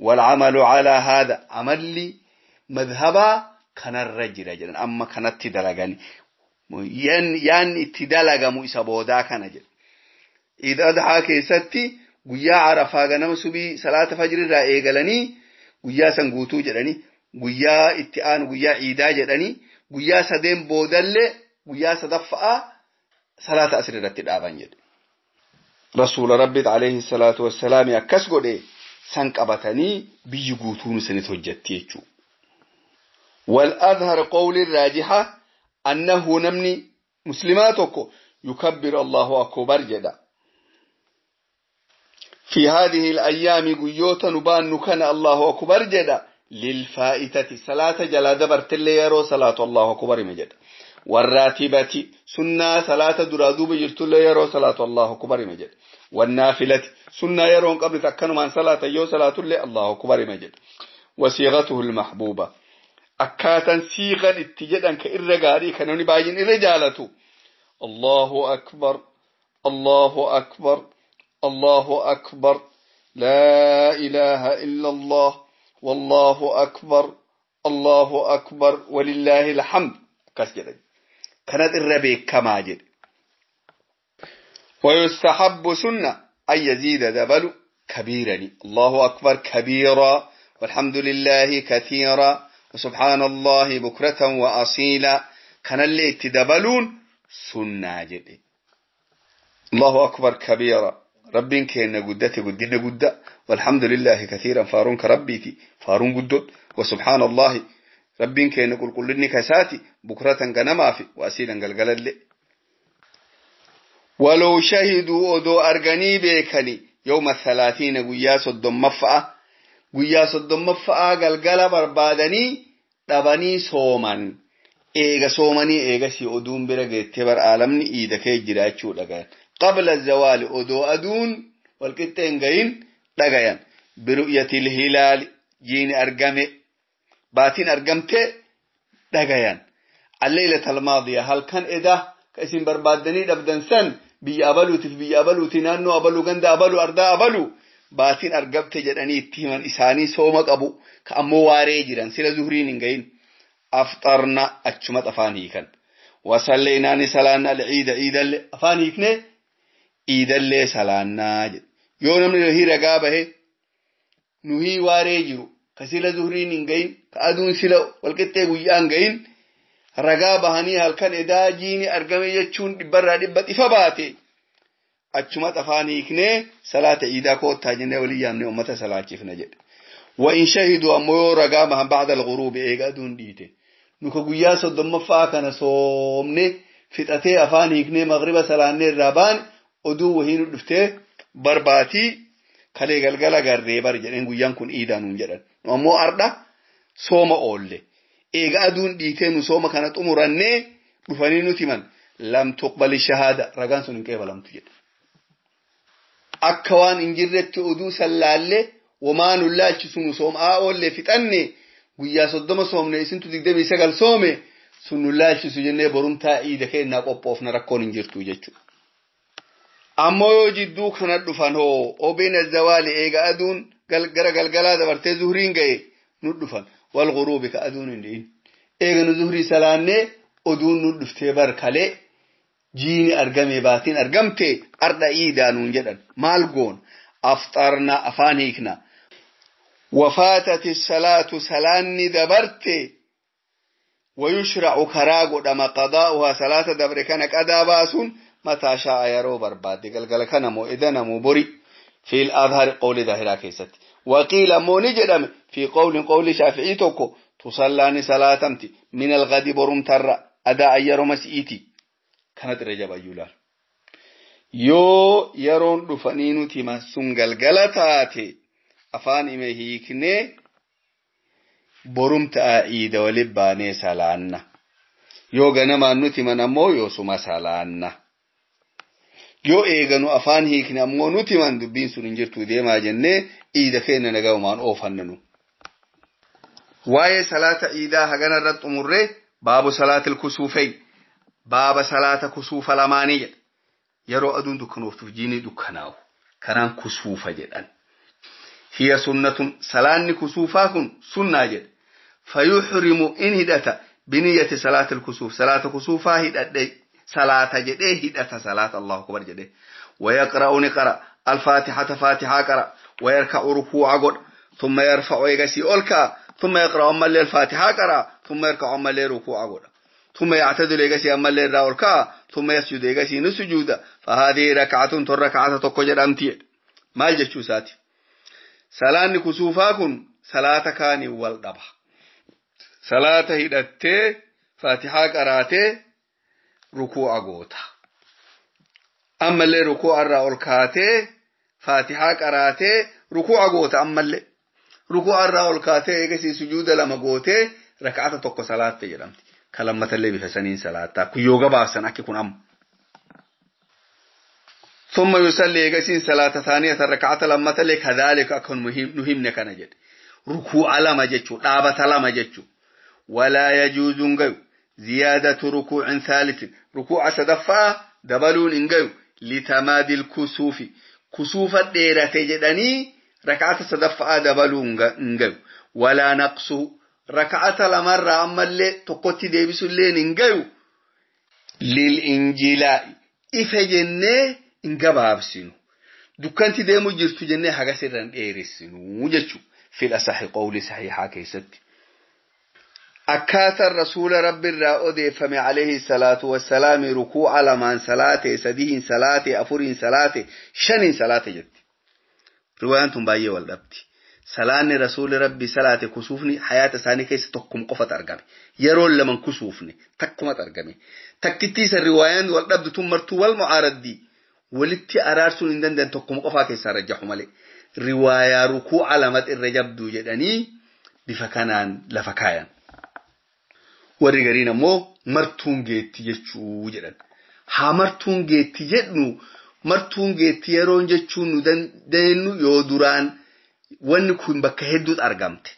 walcamalu calaa haada amalli madhabaa kanarra jira jedhan amma kanatti dalagani yaan itti dalagamu isa boodaa kana jedhan iid adhaa keessatti guyyaa arafaa ganama subii salaata fajrirraa eegalanii guyyaa san guutuu jedhanii guyyaa itti aanu guyyaa ciidaa jedhanii guyyaa sadeen boodallee guyyaa sadaffa'a salaata asirratti dhaaban jedhe. Rasuula Rabbiit alayhi salaatu wassalaami akkas godhe san qabatanii biyyi guutuun isinit hojjetti jechuudha. والأظهر قول الراجحة أنه نمني مسلماتك يكبر الله أكبر جدا في هذه الأيام قيوت نبان كان الله أكبر جدا للفائتة صلاة جلا دبرت اللي يرو صلاة الله أكبر مجد والراتبة سنة صلاة درادوب الله يرو صلاة الله كبر مجد والنافلة سنة يرون قبل تكن من صلاة يو صلاة الله كبر مجد وصيغته المحبوبة أكاتا سيغا اتجدا كإرقاري كانوني باين إرجالته الله أكبر الله أكبر الله أكبر لا إله إلا الله والله أكبر الله أكبر ولله الحمد كسجدك كانت irra كماجد ويستحب سنة أن يزيد دبل كبيرا الله أكبر كبيرا والحمد لله كثيرا وسبحان الله بكرة وأصيلا كان اللي تدبلون سنة جدي الله أكبر كبيرا ربين كينا قدتي قدنا قد والحمد لله كثيرا فارون كربيتي فارون قدت وسبحان الله ربين كل rabbiin keenya qulqullinni kasaati bukratan ganamaaf wasiilan galgalalle ولو شهدوا أدو أرغني بيكني يوم الثلاثين قياس صدوم مفعا قويا صدوم مفعا قلقل بربادني تبني سوما إيغا سومني إيغا سي أدون برا تبر عالمني إيدا كي جراتشو لغايا قبل الزوال أدو أدون والكتين غين لغايا برؤية الهلال جين أرغمي باتين أرقمت دقيان الليلة الماضية هل كان إذا كاسم بربادني أبدا سن بي أبلو تف بي أبلو تنانو أبلو غند أبلو أردا أبلو باتين أرقمت جدني اتهما إساني سومك أبو كأمو واري جيران سيلا زهرين إنغين أفطرنا أجمت أفاني كان وصلينا نسلانا العيد عيد أفاني كنه عيد اللي سلانا يونم نهي رقابه نهي واري جيرو kasila zuhriin hin gayin ka aduun sila walqixxee guyyaa hin gayin ragaa bahanii halkan edaa jiini argame jechuun dhibbarraa dhibba ifa baate achuma xafaanii hiiknee salaata iidaa koottaa jennee walii yaamne ummata salaachifna jedhe وإن شهدوا أمو رقامها بعد الغروب إيقا دون ديته نوكا قويا صدما فاكنا صومني فتأتي أفان هيكني مغربا سلاني الرابان أدو وهينو دفته برباتي خلي قلقلا قردي برجل إن قويا كن إيدا نون جرد ammo arda soma oolle eega aduun dhiitee nu kana xumurannee dhufanii nuti himan lam tuqbali shahaada ragaan sun hin qeebalamtu jedha. Akka waan hin jirretti oduu sallaallee wamaa nu laalchisu nu sooma'aa oollee fixanne guyyaa soddoma soomne isintu digdamii sagal some sun nu laalchisu jennee borumtaa iida keennaa qophoofna rakkoon hin jirtu jechuudha. Ammoo yoo jidduu kana dhufan hoo obeen azzawaali eega aduun gara galgalaa dabartee zuhriin ga'e nu dhufan wal guruubi ka aduun hin dhi'in eega nu zuhrii salaannee oduun nu dhuftee barkalee jiini argame baatiin argamte ardha iidaa nuun jedhan maal goon afxarna afaan hiikna wafaatati salaatu salaanni dabarte ويشرع كراغ دما قضاؤها ثلاثة دبر كان قدا باسون متى شاء يرو برباد قال قال كان مو إذا مو بري fiilafaari qolli daahiraa keessatti wakiila mooli jedhame fi qolli qolli shafi'i tokko tusaalaanisa laatamti minal gadhi borumtarra ada'anyarumas iti kanat irra jabaayyudhaaf. Yoo yeroon dhufanii nuti masuun galgala taate afaan himee hiiknee borumtaa iida wal hin baanee salaanna yoo ganamaan nuti manamoo yoosuma salaannaa? yoo eeganu afaan hiikne ammoo nutiman dubbiin sun hin jirtu deemaa jennee iida keenya nagaumaan oofannanu waa'ee salaata iidaa hagana irratti xumurree baabu salaatil kusuufey baaba salaata kusuufa lamaanii jedha yeroo aduun dukkanuuftuuf jiinii dukkanaa'u kanaan kusuufa jedhan hiya sunnatun salaanni kusuufaa kun sunnaa jedha fayuxrimu in hidhata biniyati salaatil kusuuf salaata kusuufaa hidhadhe salaata jedhee hidhata salaata allahu akbar jedhee wayaqra'u ni qara alfaatixata faatixaa qara wayarkacu rukuuca godha ثم يرفع ويقسي أولكا ثم يقرأ أمال الفاتحة قرأ ثم يركع أمال ركوع قرأ ثم يعتدل يقسي أمال راولكا ثم يسجد يقسي نسجود فهذه ركعة تركعة تقجر أمتير ما الجشو ساتي سلان كسوفاكن صلاة كان والقبح صلاة هدت فاتحة قرأت rukuu'a goota. Ammallee rukuu'a irraa ol kaatee faatihaa qaraatee rukuu'a goota ammallee. Rukuu'a irraa ol kaatee eegasii sujuuda lama gootee raka'ata tokko salaatte jedhamti. Ka lammatallee bifa saniin salaattaa kuyyoo gabaabsan akki kun amma. ثم يصلي يقسين صلاة ثانية الركعة لما تلي كذلك أكون مهم نهم نكنا جد ركوع لما جتشو لابة لما جتشو ولا يجوز غير زيادة ركوع ثالث rukuu'a sadaffaa dabaluun hin litamadil kusufi kusuufi kusuufa jedanii jedhanii rakaata sadaffaa dabaluu hin gayu walaa naqsu rakaata lamarraa ammallee tokkotti deebisuilleen hin gayu lil injilaa'i ife jennee hin gabaabsinu dukkanti deemu jirtu jennee hagasirran dheeressinu jechu fil asahi qawli sahihaa keessatti akkaataan rasuula rabbi irraa odeeffame alayhi salaatu wassalaami rukuuca lamaan salaate sadiin salaate afuriin salaate shaniin salaate jetti riwaayaan tun baay'ee wal dhabdi salaanni rasuuli rabbi salaate kusuufni hayaata isaanii keessa tokkum qofatu argame yeroon laman kusuufne takkumatu argame takkittiisa riwaayaan wal dhabdu tun martuu wal mucaaraddi walitti araarsuun hin danda'an tokkuma qofaa keessaa rajjaxu malee riwaayaa rukuuca lamat irra jabduu jedhanii bifa kanaan lafa kaayan. warri gariin ammoo martuun geetti jechuu jedhan. Haa martuun geetti jedhu martuun geetti yeron jechuun nu dandeenyu yoo duraan wanni kun bakka hedduutu argamte.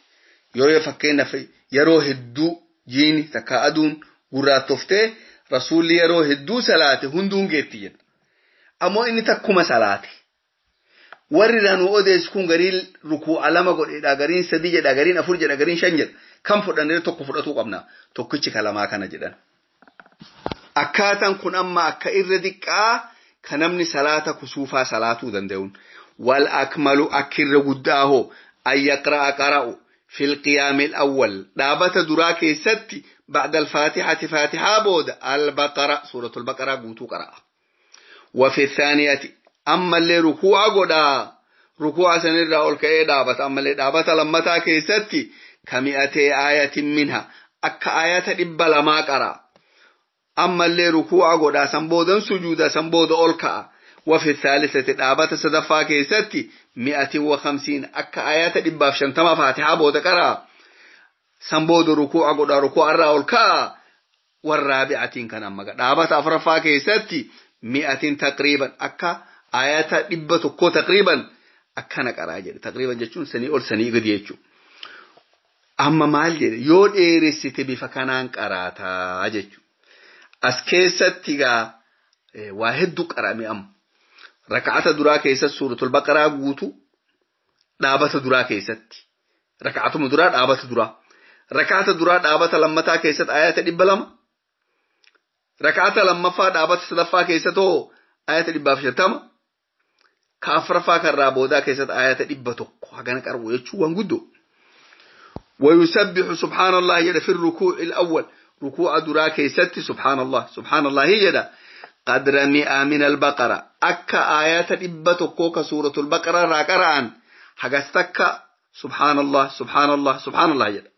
Yoo fakkeenyaaf yeroo hedduu jiini takka aduun gurraattoftee rasuulli yeroo hedduu salaate hunduun geetti jedha. Ammoo inni takkuma salaate. Warri ranuu odeessu kun gariin rukuu alama godheedha gariin sadii jedha gariin afur jedha gariin shan kan fudhannee tokko fudhatuu qabna tokkichi kalamaa kana jedhan. Akkaataan kun amma akka irra diqqaa kan namni salaata kusuufaa salaatuu danda'uun wal akmalu akka irra guddaa hoo ayyaqra'a qara'u fil qiyaamil awwal dhaabata duraa keessatti بعد الفاتحة فاتحة بود البقرة سورة البقرة قوتو قراءة وفي الثانية أما اللي ركوع قد ركوع سنرى أول كأي دابت أما اللي دابت لما تاكي ستي كمئتي آية منها أكا آية إبلا ما قرأ أما اللي ركوع قد سنبودا سجود سنبودا ألقاء وفي الثالثة الآبة صدفا كيستي مئة وخمسين أكا آية إباف تما فاتحة بود قرأ سنبود ركوع قد ركوع الرأ ألقاء والرابعة كان أما قد آبة أفرفا كيستي مئة تقريبا أكا آية إبا تكو تقريبا أكا نقرأ تقريبا جتشون سني أول سني قد يتشون Amma maal jedhe yoo dheeressite bifa kanaan qaraataa jechuudha. As keessatti gaa waa hedduu qarame amma. Raka'ata duraa keessatti tolba baqaraa guutuu dhaabata duraa keessatti. Raka'atuma duraa dhaabata duraa. Raka'ata duraa dhaabata lammataa keessatti ayata dhibba lama. Raka'ata lammaffaa dhaabata sadaffaa keessatti hoo ayata dhibbaaf shantama. Kaafraffaa kan raaboodaa keessatti ayata dhibba tokko hagana qarbu jechuun waan guddoo. ويسبح سبحان الله يدا في الركوع الأول ركوع دراك ست سبحان الله سبحان الله يدا قدر مئة من البقرة أكا آيات إبة كوكا سورة البقرة راكران حقستك سبحان الله سبحان الله سبحان الله يدا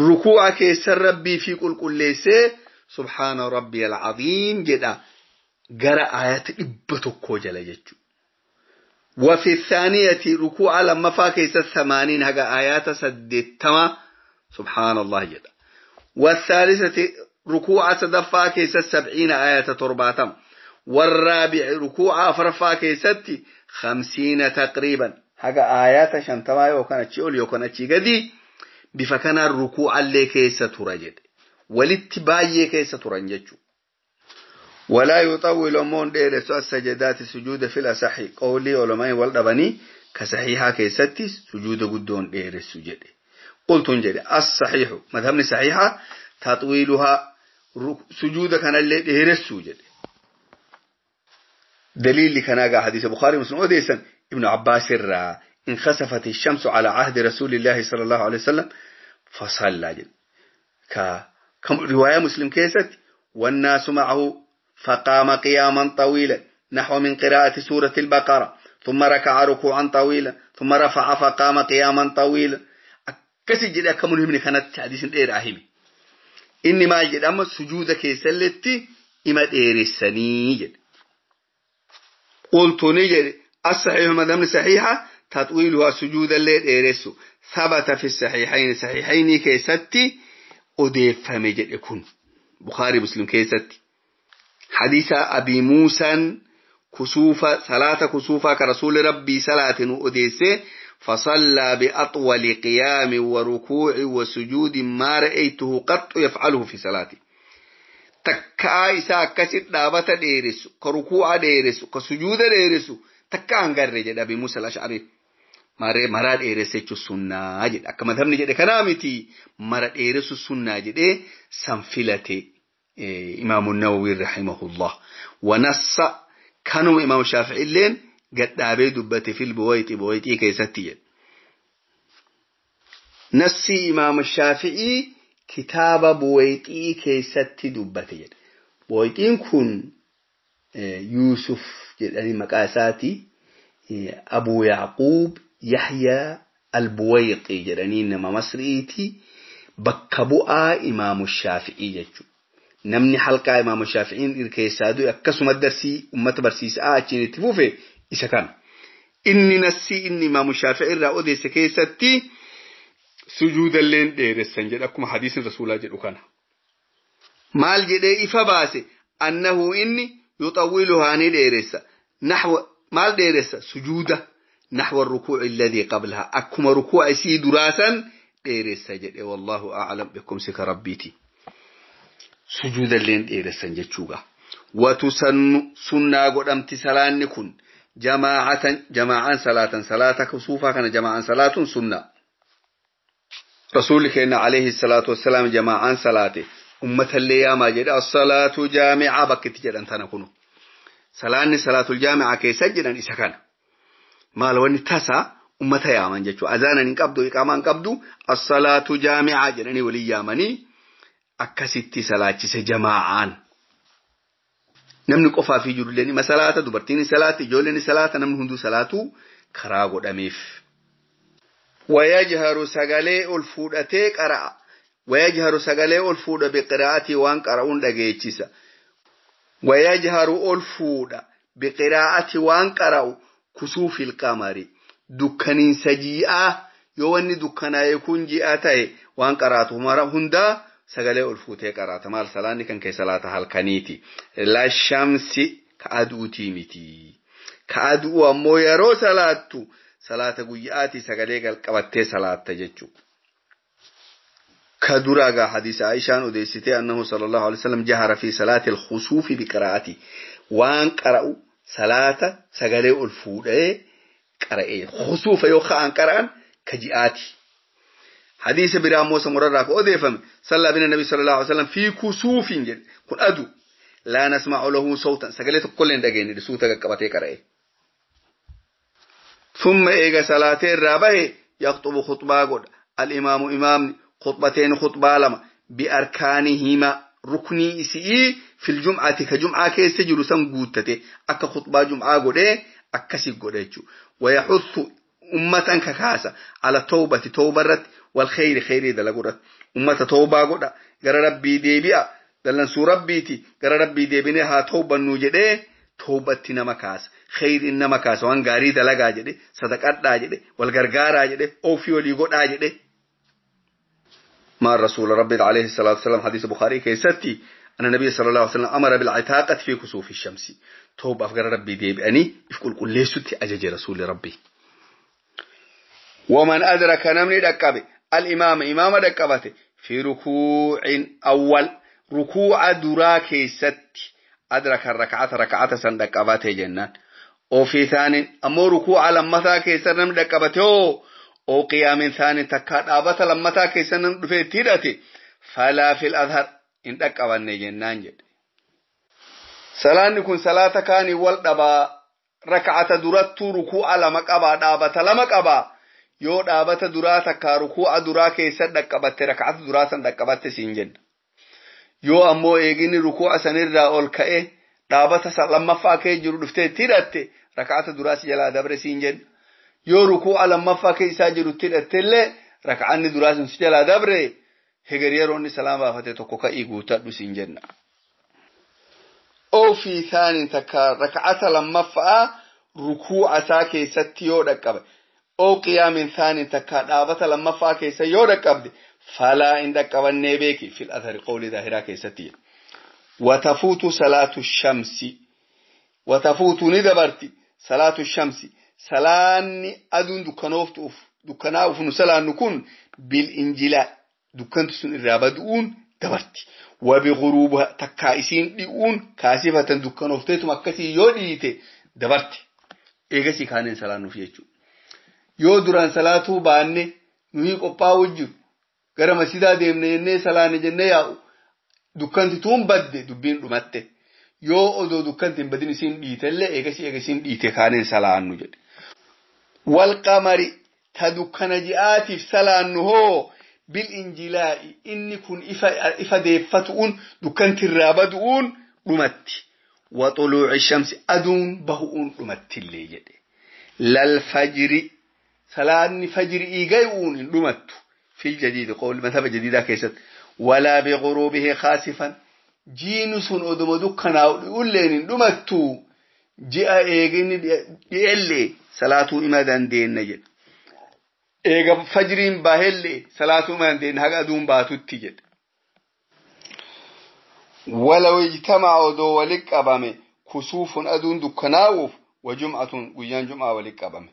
ركوع كيسر ربي في كل كل ليسي سبحان ربي العظيم جدا قرأ آيات إبة كوجل يجو وفي الثانية ركوع لما فاكيس الثمانين هكا آيات سدتما سبحان الله جدا والثالثة ركوع تدفا كيس السبعين آيات ترباتم والرابع ركوع فرفا كيستي خمسين تقريبا هكا آيات شنتما يوكنا تشيول يوكنا تشيقدي بفكنا الركوع اللي كيس ترجد والاتباعي كيس ترنجج ولا يطول من دير السجدات سجود في الأصحي قولي علماء والدبني كصحيحة كيستي سجود قدون دير السجد قلت جري الصحيح مذهبني صحيحة تطويلها سجود كان اللي دير السجد دليل كان حديث بخاري مسلم وديسن ابن عباس الرا انخسفت الشمس على عهد رسول الله صلى الله عليه وسلم فصلى ك كم رواية مسلم كيست والناس معه فقام قياما طويلا نحو من قراءة سورة البقرة ثم ركع ركوعا طويلا ثم رفع فقام قياما طويلا كسي جدا كم من كانت تحديث الإير أهيم إنما جدا أما سجود كي سلتي إما إير السني قلت نجد الصحيح مدام صحيحة تطويلها سجود الليل إيرسو ثبت في الصحيحين صحيحين كي ستي أضيف فمجد يكون بخاري مسلم كي ستي حديث أبي موسى كسوفة صلاة كسوفة كرسول ربي صلاة أديسه فصلى بأطول قيام وركوع وسجود ما رأيته قط يفعله في صلاتي takkaa isa akkasit dhaabata dheeressu ka rukuu'a dheeressu ka sujuuda dheeressu takka hangarre jedha Abi Musa al-Ash'ari maree maraa dheeresse jechuun sunnaa jedha akka madhabni jedhe kanaa miti mara dheeressu sunnaa jedhee san filate إيه، إمام النووي رحمه الله ونص كانوا إمام الشافعي لين قد عبيد دبت في البويت بويتي إيه كيستي نص إمام الشافعي كتاب بويتي إيه كيستي دبتي بويتين كن يوسف يعني مقاساتي أبو يعقوب يحيى البويقي يعني إنما مصريتي بكبؤا إمام الشافعي يجو namni halkaa imaama shaaficiin keessaa du'e akkasuma darsii ummata barsiisaa achiin itti fufe isa kana. Inni nassi inni imaamu shaaficii irraa odeesse keessatti sujuudalleen dheeressan jedha akkuma hadiisin rasuulaa jedhu kana. Maal jedhee ifa baase annahu inni yuxawwiluhaa ni dheeressa. Maal dheeressa sujuuda naxwa rukuuci alladii qablaha akkuma rukuuca isii duraasan dheeressa jedhe wallaahu aclam beekumsi ka rabbiiti. sujuuda illeen dheeressan jechuudha. Watu sunnaa godhamti salaanni kun jamaa'aan salaatan salaata suufaa kana jamaa'aan salaatun sunna. Rasuulli keenya alayhi salaatu wassalaam jamaa'aan salaate ummatallee yaamaa jedha as-salaatu jaami'aa bakkitti jedhan tana kunu. Salaanni salaatul jaami'aa keessa jedhan isa kana. Maal wanni tasaa ummata yaaman jechuudha. Azaanan hin qabdu, iqaamaa hin qabdu as-salaatu jaami'aa jedhanii waliin yaamanii akkasitti salaachise jamaa'an. Namni qofaaf ijoolleen ni masalaata dubartiin ni salaata ijoolleen ni salaata namni hunduu salaatu karaa godhameef. Wayaa jiharuu sagalee ol fuudhatee qara'a. Wayaa jiharu sagalee ol fuudha biqiraatii waan qara'uun dhageechisa. Wayaa jiharu ol fuudha biqiraatii waan qara'u kusuu ji'aa yoo wanni dukkanaa'e kun ji'aa ta'e waan qaraatu mara hundaa. sagalee ol fuutee qaraata maal salaanni kan keessa laata halkaniiti lashamsi ka aduutii miti ka aduu ammoo yeroo salaattu salaata guyyaati sagalee galqabattee salaatta jechuudha. كدرجة حديث عائشة وديستي أنه صلى الله عليه وسلم جهر في صلاة الخسوف بقراءته وان قرأوا صلاة سجلوا الفود قرأ خسوف يوخا أن قرأ كجئاتي حديث برامو سمرر كو أذيفم صلى بنا النبي صلى الله عليه وسلم في كسوف كن أدو لا نسمع له صوتا سقلت كل دقين لسوتا كبتي كرأي ثم إيغا صلاة الرابعه يخطب خطبة قد الإمام إمام خطبتين خطبة لما بأركانهما ركني إسئي في الجمعة كجمعة كيس جلسان قوتته أكا خطبة جمعة قد أكسي قد ويحث أمة ككاسة على توبة توبة رت والخير خير ده لقدر أمة توبة قدر قرر ربي دي بيا دلنا سورة بيتي قرر ربي دي بني ها توبة نوجده توبة تنما كاس خير إنما كاس وان غاري ده لقا جده صدقات ده جده والغرغار جده أوفيو ليغو ده جده ما الرسول ربي عليه الصلاة والسلام حديث بخاري كي ستي أن النبي صلى الله عليه وسلم أمر بالعتاقة في كسوف الشمس توبة قرر ربي دي بأني يقول كل ليس ستي رسول ربي ومن أدرك نمني دكابي الإمام إمام الكبت في ركوع أول ركوع دراك ست أدرك الركعة ركعة سندك أبات جنة وفي ثاني أمو ركوع لما تاكي سنم دك وقيام ثاني تكات أبات لما تاكي سنم في تيرتي فلا في الأظهر إن دك أبان جنة جد سلان نكون سلاة كاني والدبا ركعة درت ركوع لما كبا دابة لما كبا yoo dhaabata duraa takkaa rukuu'a duraa keessan dhaqqabatte rak'ata duraa san dhaqqabatte siin jenna yoo ammoo eegini rukuu'a sanirraa ol ka'e dhaabata lammaffaa kee jiru dhuftee itti hidhatte rak'ata duraa si jalaa dabre siin jenna yoo rukuu'a lammaffaa kee isaa jiru itti hidhattellee rak'anni duraa sun si jalaa dabre hegariya roonni salaam baafate tokko ka'ii guutadhu siin jenna. أو في ثاني تكا ركعة لما فأ ركوع ساكي ستيو دكبه oo qiyaamin thaanin takkaa dhaabata lammaffaa keessa yoo dhaqqabde falaa in dhaqqabannee beeki fil athari qawlii zaahiraa keessatti وتفوت صلاة الشمس وتفوت ندبرتي صلاة الشمس salaanni aduun dukkanoof dukkanaa ufnu salaannu kun bilinjilaa dukkantu sun irraa badu'uun dabarti wabiguruuba takkaa isiin dhi'uun kaasifatan dukkanooftee tum akkasii yoo dhiite dabarti eegasii kaaneen salaannuuf jechuudha. yoo duraan salatuu baanne nuyi qophaa'uu jiru gara masiidaa deemne jennee salane jennee yaa'u dukkanti tuun badde dubbiin dhumatte yoo odoo dukkanti hin badin isin dhiitellee eegasii eegasiin dhiite kaaneen salaannu jedhe. Walqamari ta dukkana ji'aatiif salaannu hoo bil injilaa'i inni kun ifa deeffatu'uun dukkanti irraa badu'uun dhumatti. Waxuluuci shamsi aduun bahu'un dhumattillee jedhe. Lalfajiri. salaanni fajri iigayuun hin dhumattu fil jadiidi qoolli masaba jadiidaa keessatti walaa biquruubihi kaasifan jiini sun oduma dukkanaa'u dhi'ulleen hin dhumattu ji'a eegni dhi'ellee salaatuu ima dandeenna jedha eega fajriin baahelle salaatuu ima dandeenna haga aduun baatutti jedha ولو اجتمع دو ولك أبامي كسوف أدون دكناوف وجمعة ويان جمعة ولك أبامي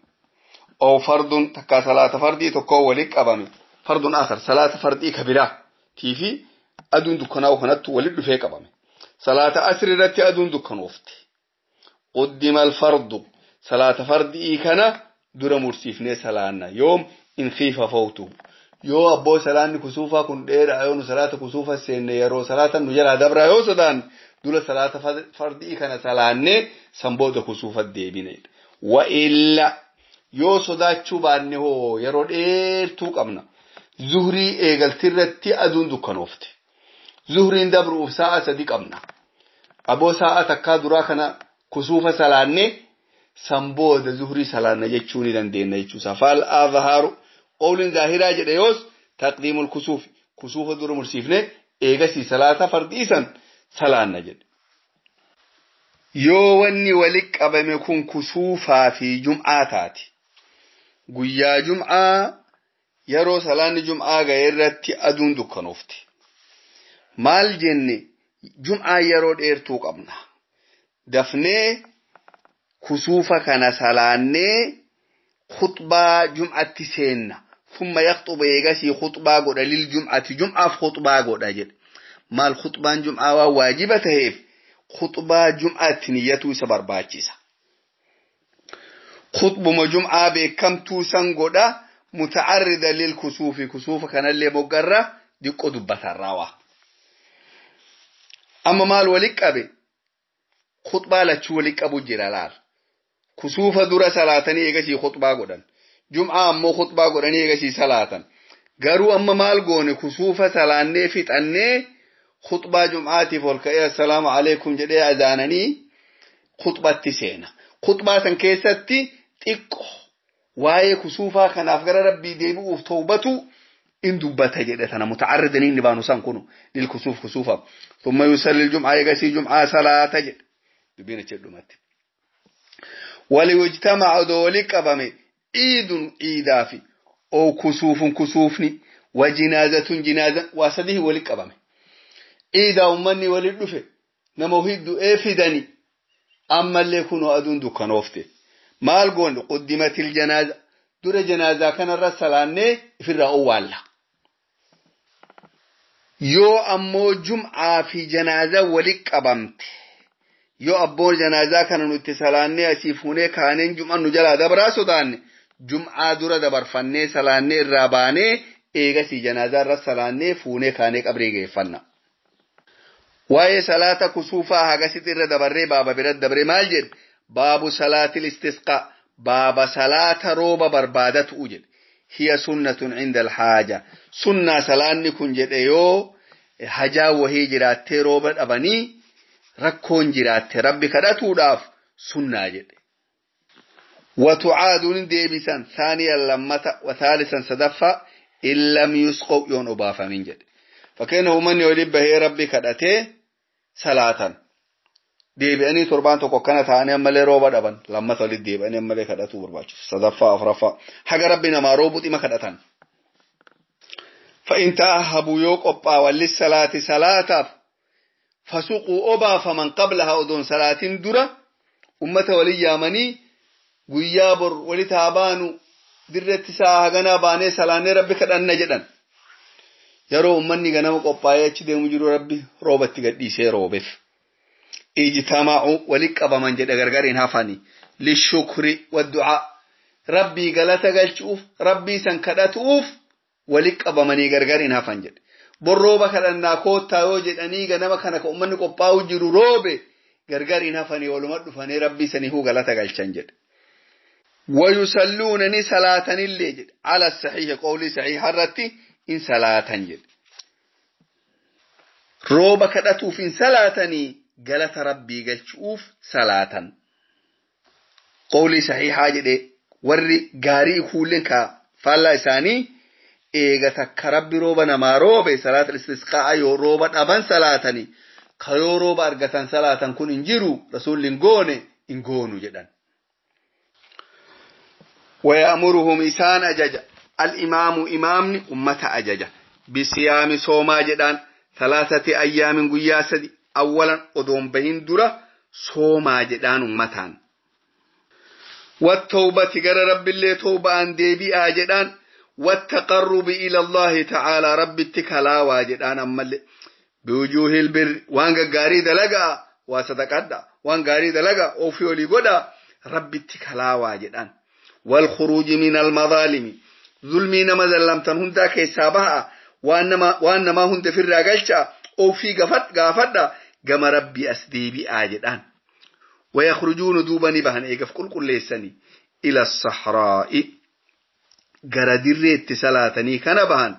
أو فرد تكا صلاة فردي تكو ولك أبامي فرد آخر صلاة فردي كبيرة تيفي أدون دكنا وخنت ولد فيك أبامي صلاة أسر رتي أدون دكنا وفتي قدم الفرد صلاة فردي كان دور مرسيفني صلاة يوم إن خيف فوتو yoo abboo salaanni kusuufaa kun dheeraa yoo nu salaata kusuufa seenne yeroo salaata nu jalaa dabra yoo sodaan dula salaata fardii kana salaannee san booda kusuufa deebine. Wa illa yoo sodaachuu baanne hoo yeroo dheertuu qabna zuhrii eegaltirratti aduun dukkanoofte zuhriin dabruuf sa'a sadi qabna aboo sa'a takkaa duraa kana kusuufa salaanne san booda zuhrii salaanna jechuu ni dandeenya jechuusaa fal'aa zahaaru qawliin zaahiraa jedhe yoos taqdiimul kusuuf kusuufa dura mursiifne eegasii salaata fardhiisan salaanna jedhe yoo wanni walitti qabame kun kusuufaa fi jum'aa taati Guyyaa jum'aa yeroo salaanni jum'aa ga'eerratti aduun dukkanuufi. Maal jenne jum'aa yeroo dheertuu qabna dafnee kusuufa kana salaannee khuxubaa jum'aatti seenna. Kumma yaqxuuba eegasii khuxubaa godha lil jum'aatti jum'aaf khuxubaa godha jedhe. Maal khuxubaa jum'aa waan waajiba ta'eef khuxubaa jum'aatti niyyatu isa barbaachisa. خطبما جمعة بكم توسن قدا متعرضة للكسوف كسوف كان اللي مقرة دي قدبة الراوة أما مال ولك أبي خطبة لتشو ولك أبو جلالال كسوف درة صلاتني يغشي خطبة قدا جمعة أمو خطبة قدا يغشي صلاتن garuu amma maal goone kusuufa salaannee fixannee khutbaa jum'aatiif ol ka'ee assalaamu alaikum jedhee adaananii khutbatti seena. Khutbaa san keessatti xiqqo waayee kusuufaa kanaaf gara rabbii deebi'uuf toobatu in dubbata jedhe tana mutacarridanii inni baanu isaan kunu lil kusuuf kusuufaaf thumma yusalli jum'aa eegasii jum'aa salaata jedhe dubbiin achi dhumatti waliyujtamaca dooli qabame ciidun ciidaafi oo kusuufun kusuufni wa jinaazatun jinaazan waa sadihi wali qabame ciidaa ummanni wali dhufe nama fidani ammallee kunoo aduun dukkanoofte maal goonu quddimatil janaaza dura janaazaa kanarra salaannee ifirraa owwaalla. Yoo ammoo jum'aa fi janaaza waliin qabamte yoo abboon janaazaa kana nuti salaannee asii fuunee kaaneen jum'aan nu jalaa dabraa sodaanne jum'aa dura dabarfannee salaannee irraa baanee eegasii janaazaa irra salaannee fuunee kaanee qabrii geeffanna. Waa'ee salaata kusuufaa hagasitti irra dabarree baaba biratti dabre maal jedhe Baabur Salaatil Istiqaa. Baaba salaata rooba barbaadatu uje. Hiya sunna tunciin dal'a haja! Sunna salaanni kun jedhe yoo e hajaan wayii jiraattee rooba dhabanii rakkoon jiraatte. Rabbi kadhatuudhaaf sunna jedhe. Watu debisan deebisan saaniya lammata wataalisan sadaffa illa myusqo yoon ubaafamin jedhe.Fakkeenya uummanni waliin bahee Rabbi kadhatee salaatan. deebi'anii torbaan tokko akkana ta'anii ammallee rooba dhaban lammata olit deebi'anii ammallee kadhatu barbaachisu sadaffaa afuraffaa haga rabbi namaa roobuu dhima kadhatan. فإن تأهبوا يوقف وللصلاة صلاة فسوقوا أبا فمن قبلها أدون صلاة درة أمة ولي يامني ويابر ولتابانو dirratti isaa haganaa baanee salaanee rabbi kadhanna jedhan yeroo ummanni ganama qophaa'ee achi deemu jiru rabbi roobatti gadhiisee roobeef ijtamaa'u walitti qabaman jedhe gargar hin hafani lishukri waddu'aa rabbii galata galchuuf rabbii san kadhatuuf walitti qabamanii gargar hin hafan jedhe borrooba kadhannaa koottaa yoo jedhanii ganama kana ummanni jiru roobe gargar hin hafanii waluma dhufanii rabbii saniifuu galata galchan jedhe غلط ربي غلطوف سلاتا قولي صحيح حاجده ورّي غاري كولنكا فالا إساني إيغا تكا ربي روبا نما روبا سلاة الاسفسقاء يو روبا أبان سلاتا كيو روبا أرغتا سلاتا كون انجيرو رسول لنغوني انغونو جدا ويأمرهم إسان أججا الإمام إمامني أمتا أججا بسيام سوما جدا ثلاثة أيام قياسة أولا أدوم بين دورا سوما جدان أمتان والتوبة تقرى رب اللي توبة عن ديبي آجدان والتقرب إلى الله تعالى رب التكالا واجدان أما اللي بوجوه البر وانغا غاري دلقا واسدقادا وانغا غاري دلقا وفيو لي قدا رب التكالا واجدان والخروج من المظالم ظلمين ما ظلمتن هنداك حسابها وانما وانما هند في الرقشة أو في غفت غفت gama rabbi as deebi'aa jedhaan wayakhrujuuna duuba ni bahan eegaf qulqulleessanii ila sahraa'i gara dirreetti salaatanii kana bahan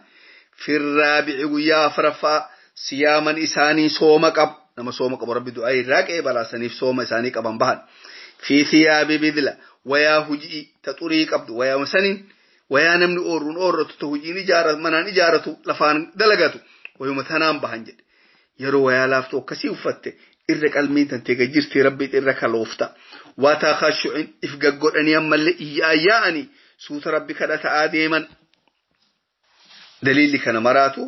firraabici guyyaa afraffaa siyaaman isaanii sooma qabu nama sooma qabu rabbi du'aa irraa qeebalaasaniif sooma isaanii qaban bahan fi siyaabi bidla wayaa hujii ta xurii qabdu wayaa saniin wayaa namni oorruun oorratu ta hujiin ijaaratu manaan ijaaratu lafaan dalagatu wayuma tanaan bahan jedhe يرو ويالافتو كسي وفاتي إرق الميتا تيغا جيرتي ربيت إرق الوفتا واتا خاشعين إفقا قرأني أما اللي إيا ياني سوت ربي كدس آديما دليل لك مراتو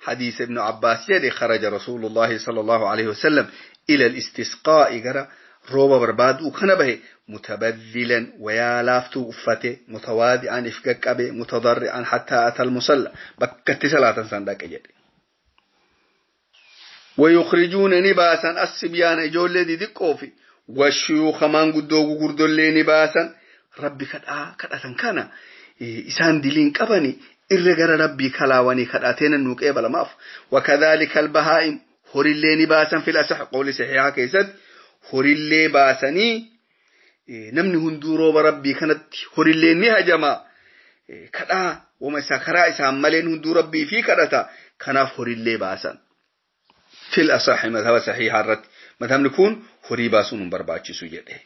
حديث ابن عباس يلي خرج رسول الله صلى الله عليه وسلم إلى الاستسقاء غرا روبا برباد وخنبه متبذلا ويالافتو وفاتي متواضعا إفقا قبي متضرعا حتى أتى المصلى بكتي صلاة سندك يلي ويخرجون نباسا السبيان إجولة دي دقوفي والشيوخ من قدو قردو نباسا ربي قد آه قد أتن كان إسان دي لين إر إرغر ربي كلاواني قد آتين النوك إبلا إيه ماف وكذلك البهائم هوري اللي نباسا في الأسح قول سحيحة كيسد هوري اللي باساني نمني هندورو بربي كانت هوري اللي نهجما كدا وما سخرا إسان ملين هندو ربي في قد آتا كان هوري اللي باسن فیل اصحاح مذهب صحیح هرت مذهب نكون خوری باسون بر باچی سوجده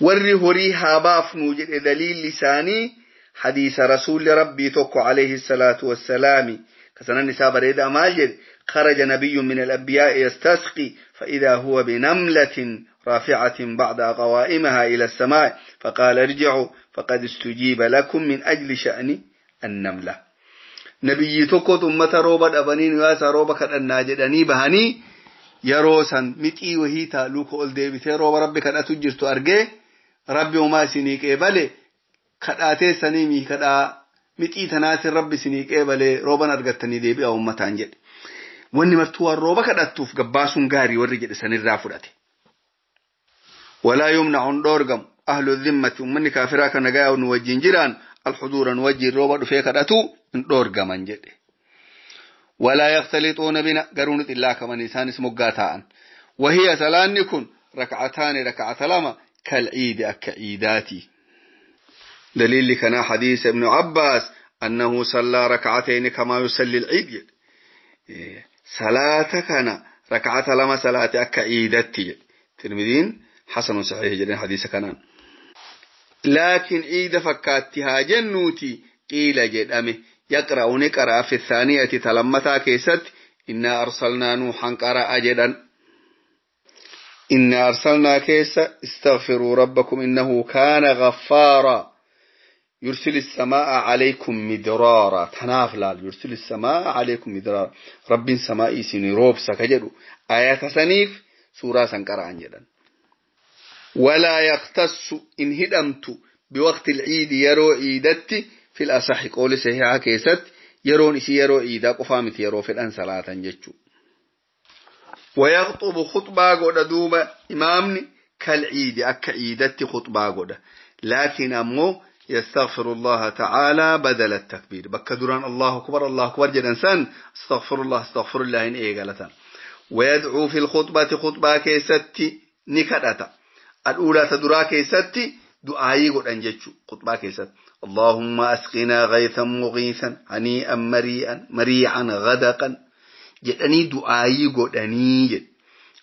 وری خوری هاباف نوجده دليل لساني حديث رسول ربي توك عليه الصلاة والسلام کسنا نسا برید ماجد خرج نبي من الأنبياء يستسقي فإذا هو بنملة رافعة بعد قوائمها إلى السماء فقال ارجعوا فقد استجيب لكم من أجل شأن النملة nabiyyi tokkotu ummata rooba dhabanii nu yaasaa rooba kadhannaa jedhanii bahanii yeroo san mixii wahii taaluuka ol deebitee rooba rabbi kadhatu jirtu argee rabbi homaa isinii qeebale kadhaatee sanii mi kadhaa mixii tanaatiin rabbi isinii qeebalee rooban argattanii deebi'a ummataan jedhe. Wanni martuu waan rooba kadhattuuf gabbaasuun gaarii warri jedhe sanirraa fudhate. Walaa yumna on dhoorgamu ahlu dhimmati uummanni kaafiraa kana gaa'u nu wajjin jiraan الحضور نوجه روبا دفيكا داتو ندور غمان جد ولا يختلطون بنا قرونة الله كمان نسان اسمه وهي سلان يكون ركعتان ركعة لما كالعيد أكعيداتي دليل أنا حديث ابن عباس أنه صلى ركعتين كما يصلي العيد صلاة كان ركعة لما صلاة أكعيدتي ترمذين حسن صحيح جدا حديث كانان لكن عيد فكاتها جنوتي قيل جدأمه يقرأون قراءة في الثانية تلمتا كيست إنا أرسلنا نوحا قراءة جدا إنا أرسلنا كيس استغفروا ربكم إنه كان غفارا يرسل السماء عليكم مدرارا تنافلال يرسل السماء عليكم مدرارا رب سمائي سنروب سكجدو آيات سنيف سورة سنكران جدا ولا يقتص إن هدمت بوقت العيد يرو عيدتي في الأصح قول صحيحة كيست يرون إسي يرو عيدا قفامت يرو في الأنسلاة جتشو ويخطب خطبة قد دوبا إمامني كالعيد أكا عيدتي خطبة قد لكن أمو يستغفر الله تعالى بدل التكبير بك دوران الله أكبر الله أكبر جدا سن استغفر الله استغفر الله إن إيقالتا ويدعو في الخطبة خطبة كيستي نكدتا الأولى تدرا كيستي دعائي قد أنجتشو خطبا كيست اللهم أسقنا غيثا مغيثا هنيئا مريئا مريعا غدقا جدني دعائي قد أنيجت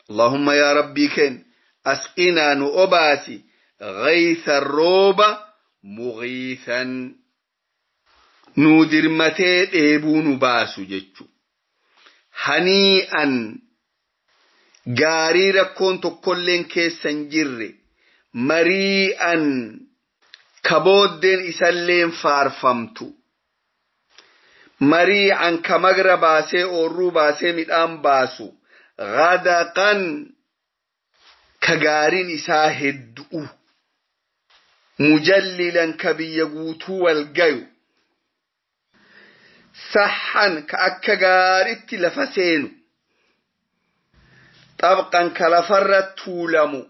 اللهم يا ربي كن أسقنا نؤباسي غيث الروب مغيثا نودر متى ابو نباسو جتشو هنيئا gaarii rakkoon tokkolleen keessan jirre marii'an kabooddeen farfamtu faarfamtu an ka magra baasee orru baasee midhaan baasu gadaqan ka gaariin isaa heddu'u mujallilan ka biyya guutuu wal gayu sahan ka akka gaaritti lafa seenu طبقا كلفر تولمو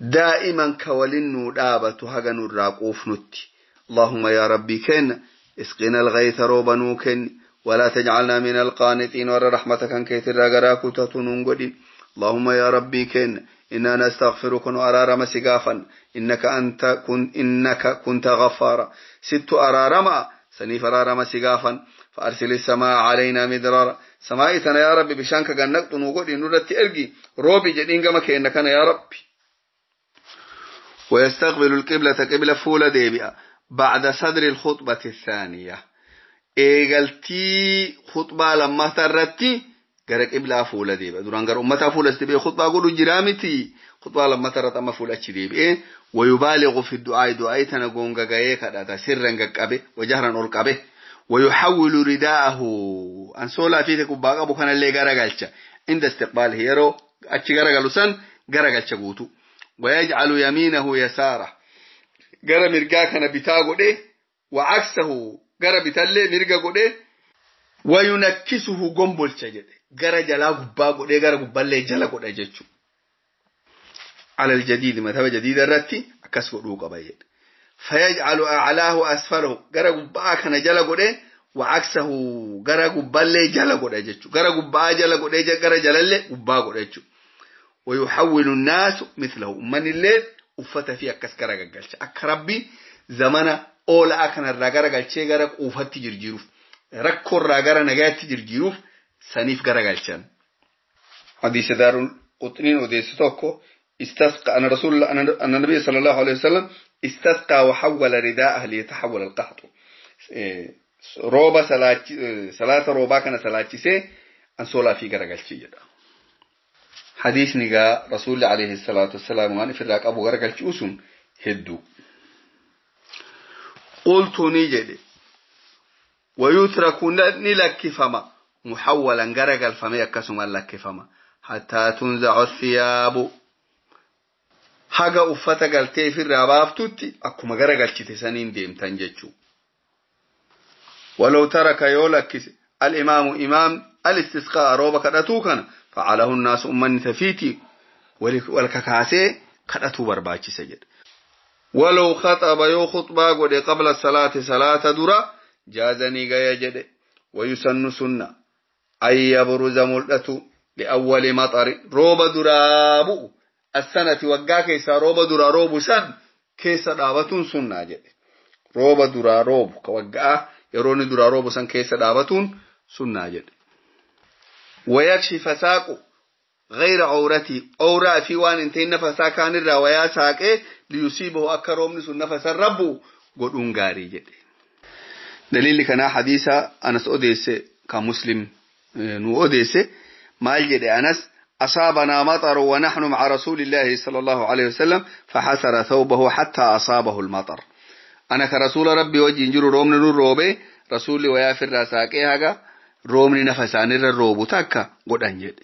دائما كولن نودابة هغن الراقوف نتي اللهم يا ربي كن اسقنا الغيث روبا نوكن ولا تجعلنا من القانتين ورا رحمتك كيت الرقراك تتنون اللهم يا ربي كن إنا نستغفرك وأرارم سقافا إنك أنت كن إنك كنت غفارا ست أرارما سني فرارم سقافا فأرسل السماء علينا مدرارا samaa'i tana yaa rabbi bishaan kagaan naqxu nuu godhi nurratti ergi roobi jedhiin gama keenna kana yaa rabbi ويستقبل القبلة قبلة فولة ديبئة بعد صدر الخطبة الثانية إيغالتي خطبة لما ترتي غير قبلة فولة ديبئة دوران غير أمتا فولة استبئة خطبة قولوا جرامتي خطبة لما ترت أما فولة ديبئة ويبالغ في الدعاء دعاء تنقون غير كداتا سرا غقبه أول أرقبه ويحول رداءه أن سولا أنسولا فيتك باقا بخنا اللي غرقلت عند استقباله يرو أتش غرقل سن غرقلت قوتو ويجعل يمينه يساره غرا مرقا كان بتا قده وعكسه غرا بتلي مرقا دي وينكسه قنبل جده غرا جلا قبا قده غرا قبالي جلا دي جتشو على الجديد مثابة جديد الرتي أكسو روك بيد فيجعل أعلاه أسفله غرا غبا كان جلا غده وعكسه غرا غبالله جلا غده جچو غرا غبا جلا غده جا غرا جلله غبا غده جچو ويحول الناس مثله من اللي أفت في أكس غرا أكربي زمانا أول أكن غرا غلچ غرا أفت جرجيروف ركو غرا نغات جرجيروف سنيف غرا غلچن حديث دار القطنين وديس توكو استسقى أن رسول الله أن النبي صلى الله عليه وسلم استسقى وحول رداءه ليتحول القحط إيه، روبا صلاة صلاه روبا كان صلاة سي ان أنسولا في قرقلتي حديث نقا رسول الله عليه الصلاة والسلام وان فراك أبو قرقلتي اسم هدو قلت نيجد ويترك نلك فما محولا غرغل فما يكسم لك فما حتى تنزع الثياب Haga uffata galtee firraa baabtutti akkuma gara galchite saniin deemtan jechuudha. Waloo taraka yoo lakkise al imaamu imaan alis isqaa rooba kadhatu kana fa'aa lahunnaas uummata fiitii waliin wal kakaasee kadhatu barbaachisa jedha. Waloo kaxaaba yoo khuucbaa godhe qabla salaate salaata duraa jaazanii gaya jedhe wayusannu sunna ayyi aburuuzamu hul'atu dhi awwali maqari rooba duraa bu'u. assanati waggaa keessaa rooba duraa roobu san keessa dhaabatuun sunnaa jedhe rooba duraa roobu ka waggaa yeroo inni duraa roobu san keessa dhaabatuun sunnaa jedhe wayaksi fasaaqu غير عورتي أورا في وان انتين نفسا كان الرواية ساقه ليصيبه أكروم نسو نفس الرب قد انقاري جد دليل كان حديثة أنس أديس كمسلم نو أديس مال جد أنس أصابنا مطر ونحن مع رسول الله صلى الله عليه وسلم فحسر ثوبه حتى أصابه المطر أنا كرسول ربي وجه نجر رومن روبي رسولي ويافر راساكي هكا رومن نفسان الروب تاكا قد أنجد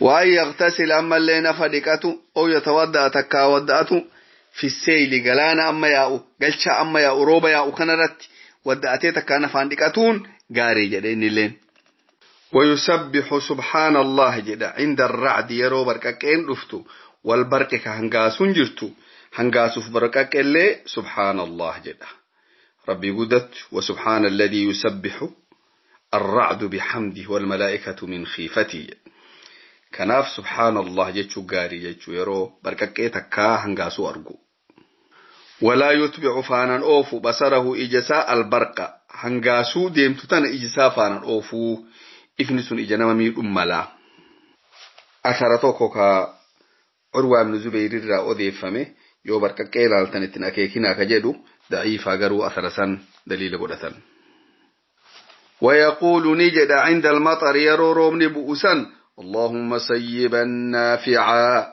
وأي يغتسل أما اللي نفدكته أو يتودأ تكا ودأته في السيل قلانا أما ياو قلشا أما ياو روبا ياو خنرت ودأتي تكا نفاندكتون قاري جدين اللين ويسبح سبحان الله جدا عند الرعد يرو كين رفتو والبركة هنقاسون جرتو هنقاسوف بركاك اللي سبحان الله جدا ربي قدت وسبحان الذي يسبح الرعد بحمده والملائكة من خيفتي كناف سبحان الله جتشو قاري جتشو يرو بركاكي تكا هنغاسو أرقو ولا يتبع فانا أوفو بصره إجساء البرقة هنغاسو ديمتو تان إجساء فانا أوفو ifni sun ija nama miidhun mala ashara tokko ka curwaa ibnu zubeyrirraa odeeffame yoo barqaqqee ilaaltan ittin akeekinaa ka jedhu da'iifaa garuu asara san daliila godhatan ويقول نجد عند المطر يرو رومن بؤسا اللهم سيبا نافعا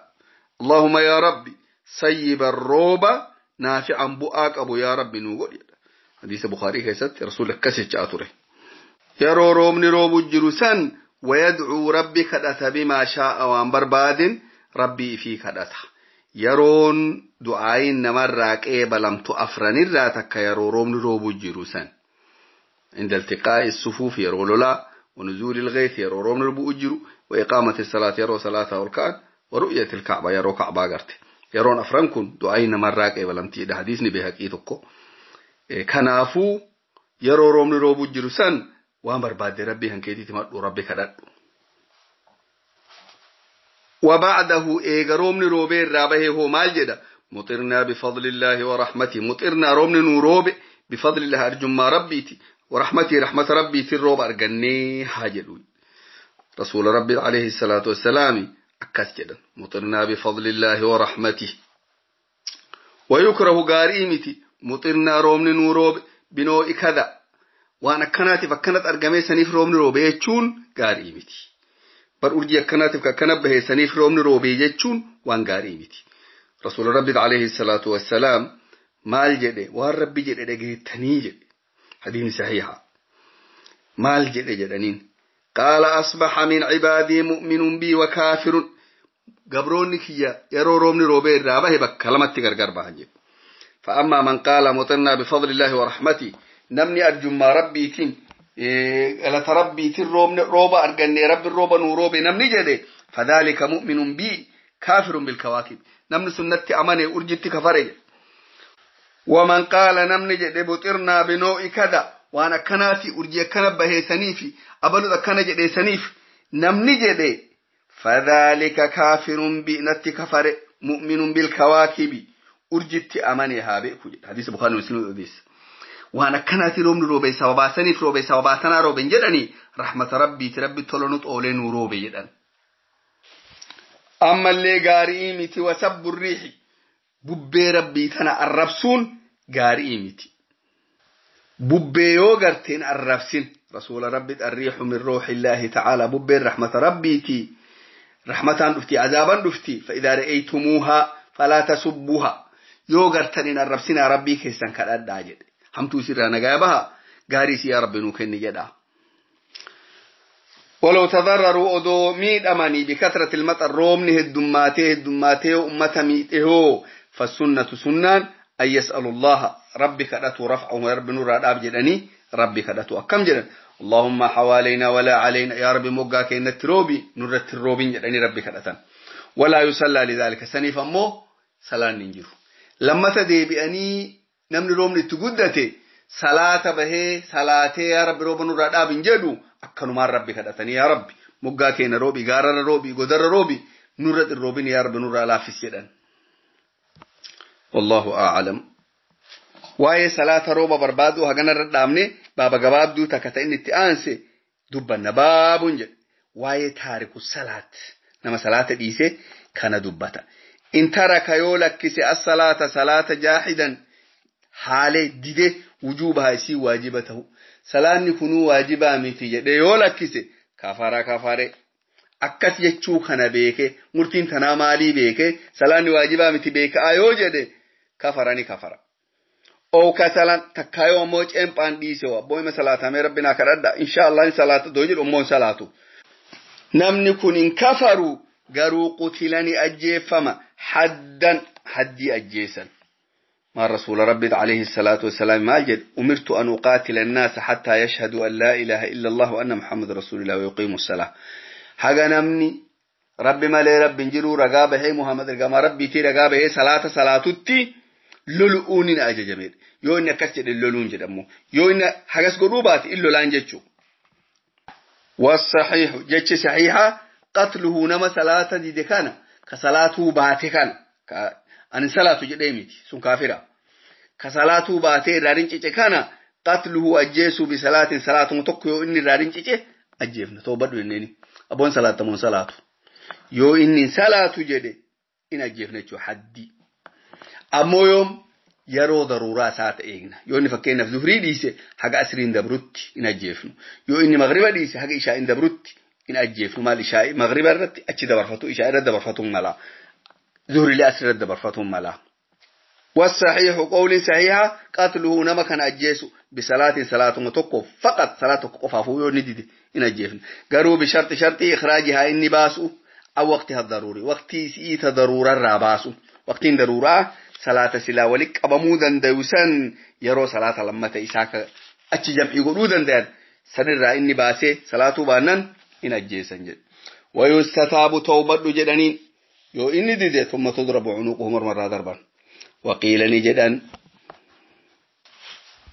اللهم يا ربي سيب الروب نافعا بؤاك أبو يا ربي نوغل حديث بخاري كيست رسولك كسج آتره yeroo roobni roobu jiru san wayadcuu rabbi kadhata bimaa shaa'a waan barbaadin rabbii ifii kadhata yeroon du'aayin namarraa qeebalamtu afranirraa takka yeroo roobni roobu jiru san عند التقاء الصفوف yeroo لولا ونزول الغيث يرو روم ربو أجرو وإقامة الصلاة يرو صلاة والكعب ورؤية الكعبة يرو كعبة قرت يرون أفرنكن دعين مراك إيه ولم تيد حديثني بهك إيتكو كنافو يرو روم ربو أجرو waan barbaadde rabbii hankeetiiti madhu rabbi kadhadhu وبعده إيغا نروبي رابه هو مال جدا مطرنا بفضل الله ورحمته مطرنا رومن نروبي بفضل الله أرجم ما ربيتي ورحمتي رحمة ربي الروب أرجني حاجلوي رسول ربي عليه الصلاة والسلام أكاس جدا مطرنا بفضل الله ورحمته ويكره غاريمتي مطرنا رومن نروبي بنو إكذا waan akkanaatiif akkanat argamee saniif roobni roobee jechuun gaarii miti. Bar urjii akkanaatiif akkana bahee saniif roobni roobee jechuun waan gaarii miti. Rasuula Rabbi alayhi salaatu wassalaam maal jedhe waan Rabbi jedhe dhageettanii jedhe hadiin sahiha maal jedhe jedhaniin qaala asbaxa min cibaadii mu'minuun bii wa kaafirun gabroonni kiyya yeroo roobni roobee irraa bahe bakka lamatti gargar bahan jedhu. فأما من قال مطرنا بفضل الله ورحمته namni arjummaa rabbiitiin galata rabbiitiin roobne rooba arganne rabbiin rooba nuu roobe namni jedhe fadhaalika mu'minun bi kaafirun bilkawaakib namni sunnatti amane urjitti kafare jedhe ومن قال نمني جدي بطرنا بنوء كذا وانا كناتي ارجي كنا بهي سنيفي ابلو كنا جدي سنيف نمني جدي فذلك كافر بنت كفر مؤمن بالكواكب ارجت امني هابي حديث البخاري ومسلم حديث waan akkanaati roobni roobee saba baasaniif roobee saba baasanaa roobeen jedhanii rahmata rabbiiti rabbi tolanuut oolee nuu roobee jedhan. ammallee gaarii miti wasabbu riixi bubbee rabbii tana arrabsuun gaarii miti. bubbee yoo garteen arrabsin rasuula rabbi arriixu min ruuxillaahi tacaala bubbeen rahmata rabbiitii rahmataan dhufti azaaban dhufti fa'idaa ra'aytumuuhaa falaa tasubbuha yoo gartan hin arrabsinaa rabbii keessan kadhadhaa jedhe همتو isirraa nagaa غاري gaarii رب yaa rabbi nuu ولو تضرروا أدو أماني بكثرة المطر روم رومني هدماته هدماته أمة ميته فالسنة سنان أن يسأل الله ربك كدتو رفعه رب نور أداب جدني ربك كدتو أكم جدن اللهم حوالينا ولا علينا يا رب مقا إن تروبي نور التروبين جدني ربك كدتن ولا يصلى لذلك سني فمو سلا ننجر لما تدي بأني namni roobni itti guddate salaata bahee salaatee yaa rabbi rooba nurraa dhaabin jedhu akkanumaan rabbi kadhatanii yaa rabbi moggaa keenya roobi gaararra roobi godarra roobi nurra xirroobin yaa rabbi nurraa laaffis jedhan. Wallahu a'lam. Waa'ee salaata rooba barbaadu haganarra dhaabne baaba gabaabduu takka ta'in itti aanse dubbanna baabuun jedhe waa'ee taariku salaat nama salaata dhiise kana dubbata. In taraka yoo lakkise as salaata salaata jaahidan حالي ديده وجوبها سي واجبته سلاني كنو واجبا متي جده يولا كيسي كفارا كفاري akkas jechuu kana beeke murtiin tanaa maalii beeke salaanni waajibaa miti beekaa yoo jedhe kafara ni kafara اوكا سلام تكايو موج ام بان دي سوا بويما صلاه امي ربنا كردا ان شاء الله صلاه دوجل امون صلاه نمني كن كفروا غرو قتلني اجيفما حدا حدي اجيسن ما رسول ربي عليه الصلاة والسلام ما جد أمرت أن أقاتل الناس حتى يشهدوا أن لا إله إلا الله وأن محمد رسول الله ويقيموا الصلاة حقا نمني ربي ما لي رب جلو رقابة هي محمد رقابة ربي تي رقابة هي صلاة صلاة تي لولؤونين أجا جميل يو إن كسجد اللولون جدمو يو إن حقس قروبات إلو لان جدشو والصحيح جتش صحيحة قتله نما صلاة دي كان كصلاة باتي كان anin salaatu jedhee miti sun kaafira ka salaatuu baatee irraa rincice kana qatluhu ajjeesuu bi salaatin salaatuma tokko yoo inni irraa rincice ajjeefna toobadhu jenneeni abboon salaattamuun salaatu yoo inni salaatu jedhe in ajjeefna jechuudha haddii ammoo yoom yeroo daruuraa isaa ta'eegna yoo inni fakkeenyaaf zuhrii dhiise haga asriin dabrutti in ajjeefnu yoo inni magriba dhiise haga ishaa'in dabrutti in ajjeefnu maal ishaa'i magriba irratti achi dabarfatu ishaa irratti dabarfatuun malaa zuhri asirratti dabarfatuun ملا والصحيح قول صحيح قتله نما كان أجيسو بصلاة صلاة متوقف فقط صلاة قفافو يو إن أجيسو قروا بشرط شرط إخراجها إني باسو أو وقتها الضروري وقت سيئتها ضرورة راباسو وقت ضرورة صلاة سلا ولك أبمودا ديوسا يرو صلاة لما تيساك أتش جمعي قلودا ديان سنرى إني باسي صلاة بانن إن أجيسا جد ويستتاب توبة جدنين يو إني ديدي ثم تضرب مر مرة ضربا وقيل نجدا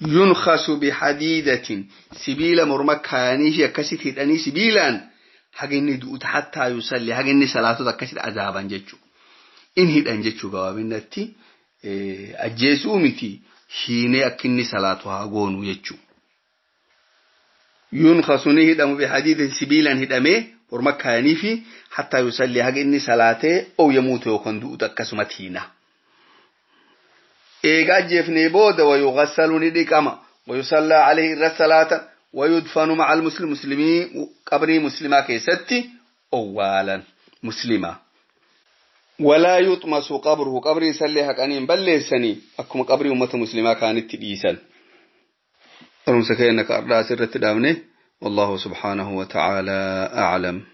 ينخس بحديدة سبيل مرمكانيش يكسيت أني سبيلا إني دوت حتى يصلي إني صلاة تكسيت عذابا جتشو إن هيدان جتشو قوابنتي أجيسو متي حين أكني صلاة haa goonu jechuudha. Yuun بحديد سبيلا هدمه Horma kaanii fi haa ta'uu salli hag inni salaatee hooyyemuuta yookaan duudha akkasumas hinna. Eegaa ajjeef nii booda wayuu asalu ni dhiqama wayuu irra salaata wayuu dhufaan macaan musliimii qabrii musliimaa keessatti oowwalaan musliimaa. Walaayii utuma suuqaa burhu qabrii sallii haqanii hin balleessanii akkuma qabrii ummata musliimaa kaanitti dhiisan. Karoonsa ka'e naqa addaa asirratti dhaabnee. والله سبحانه وتعالى أعلم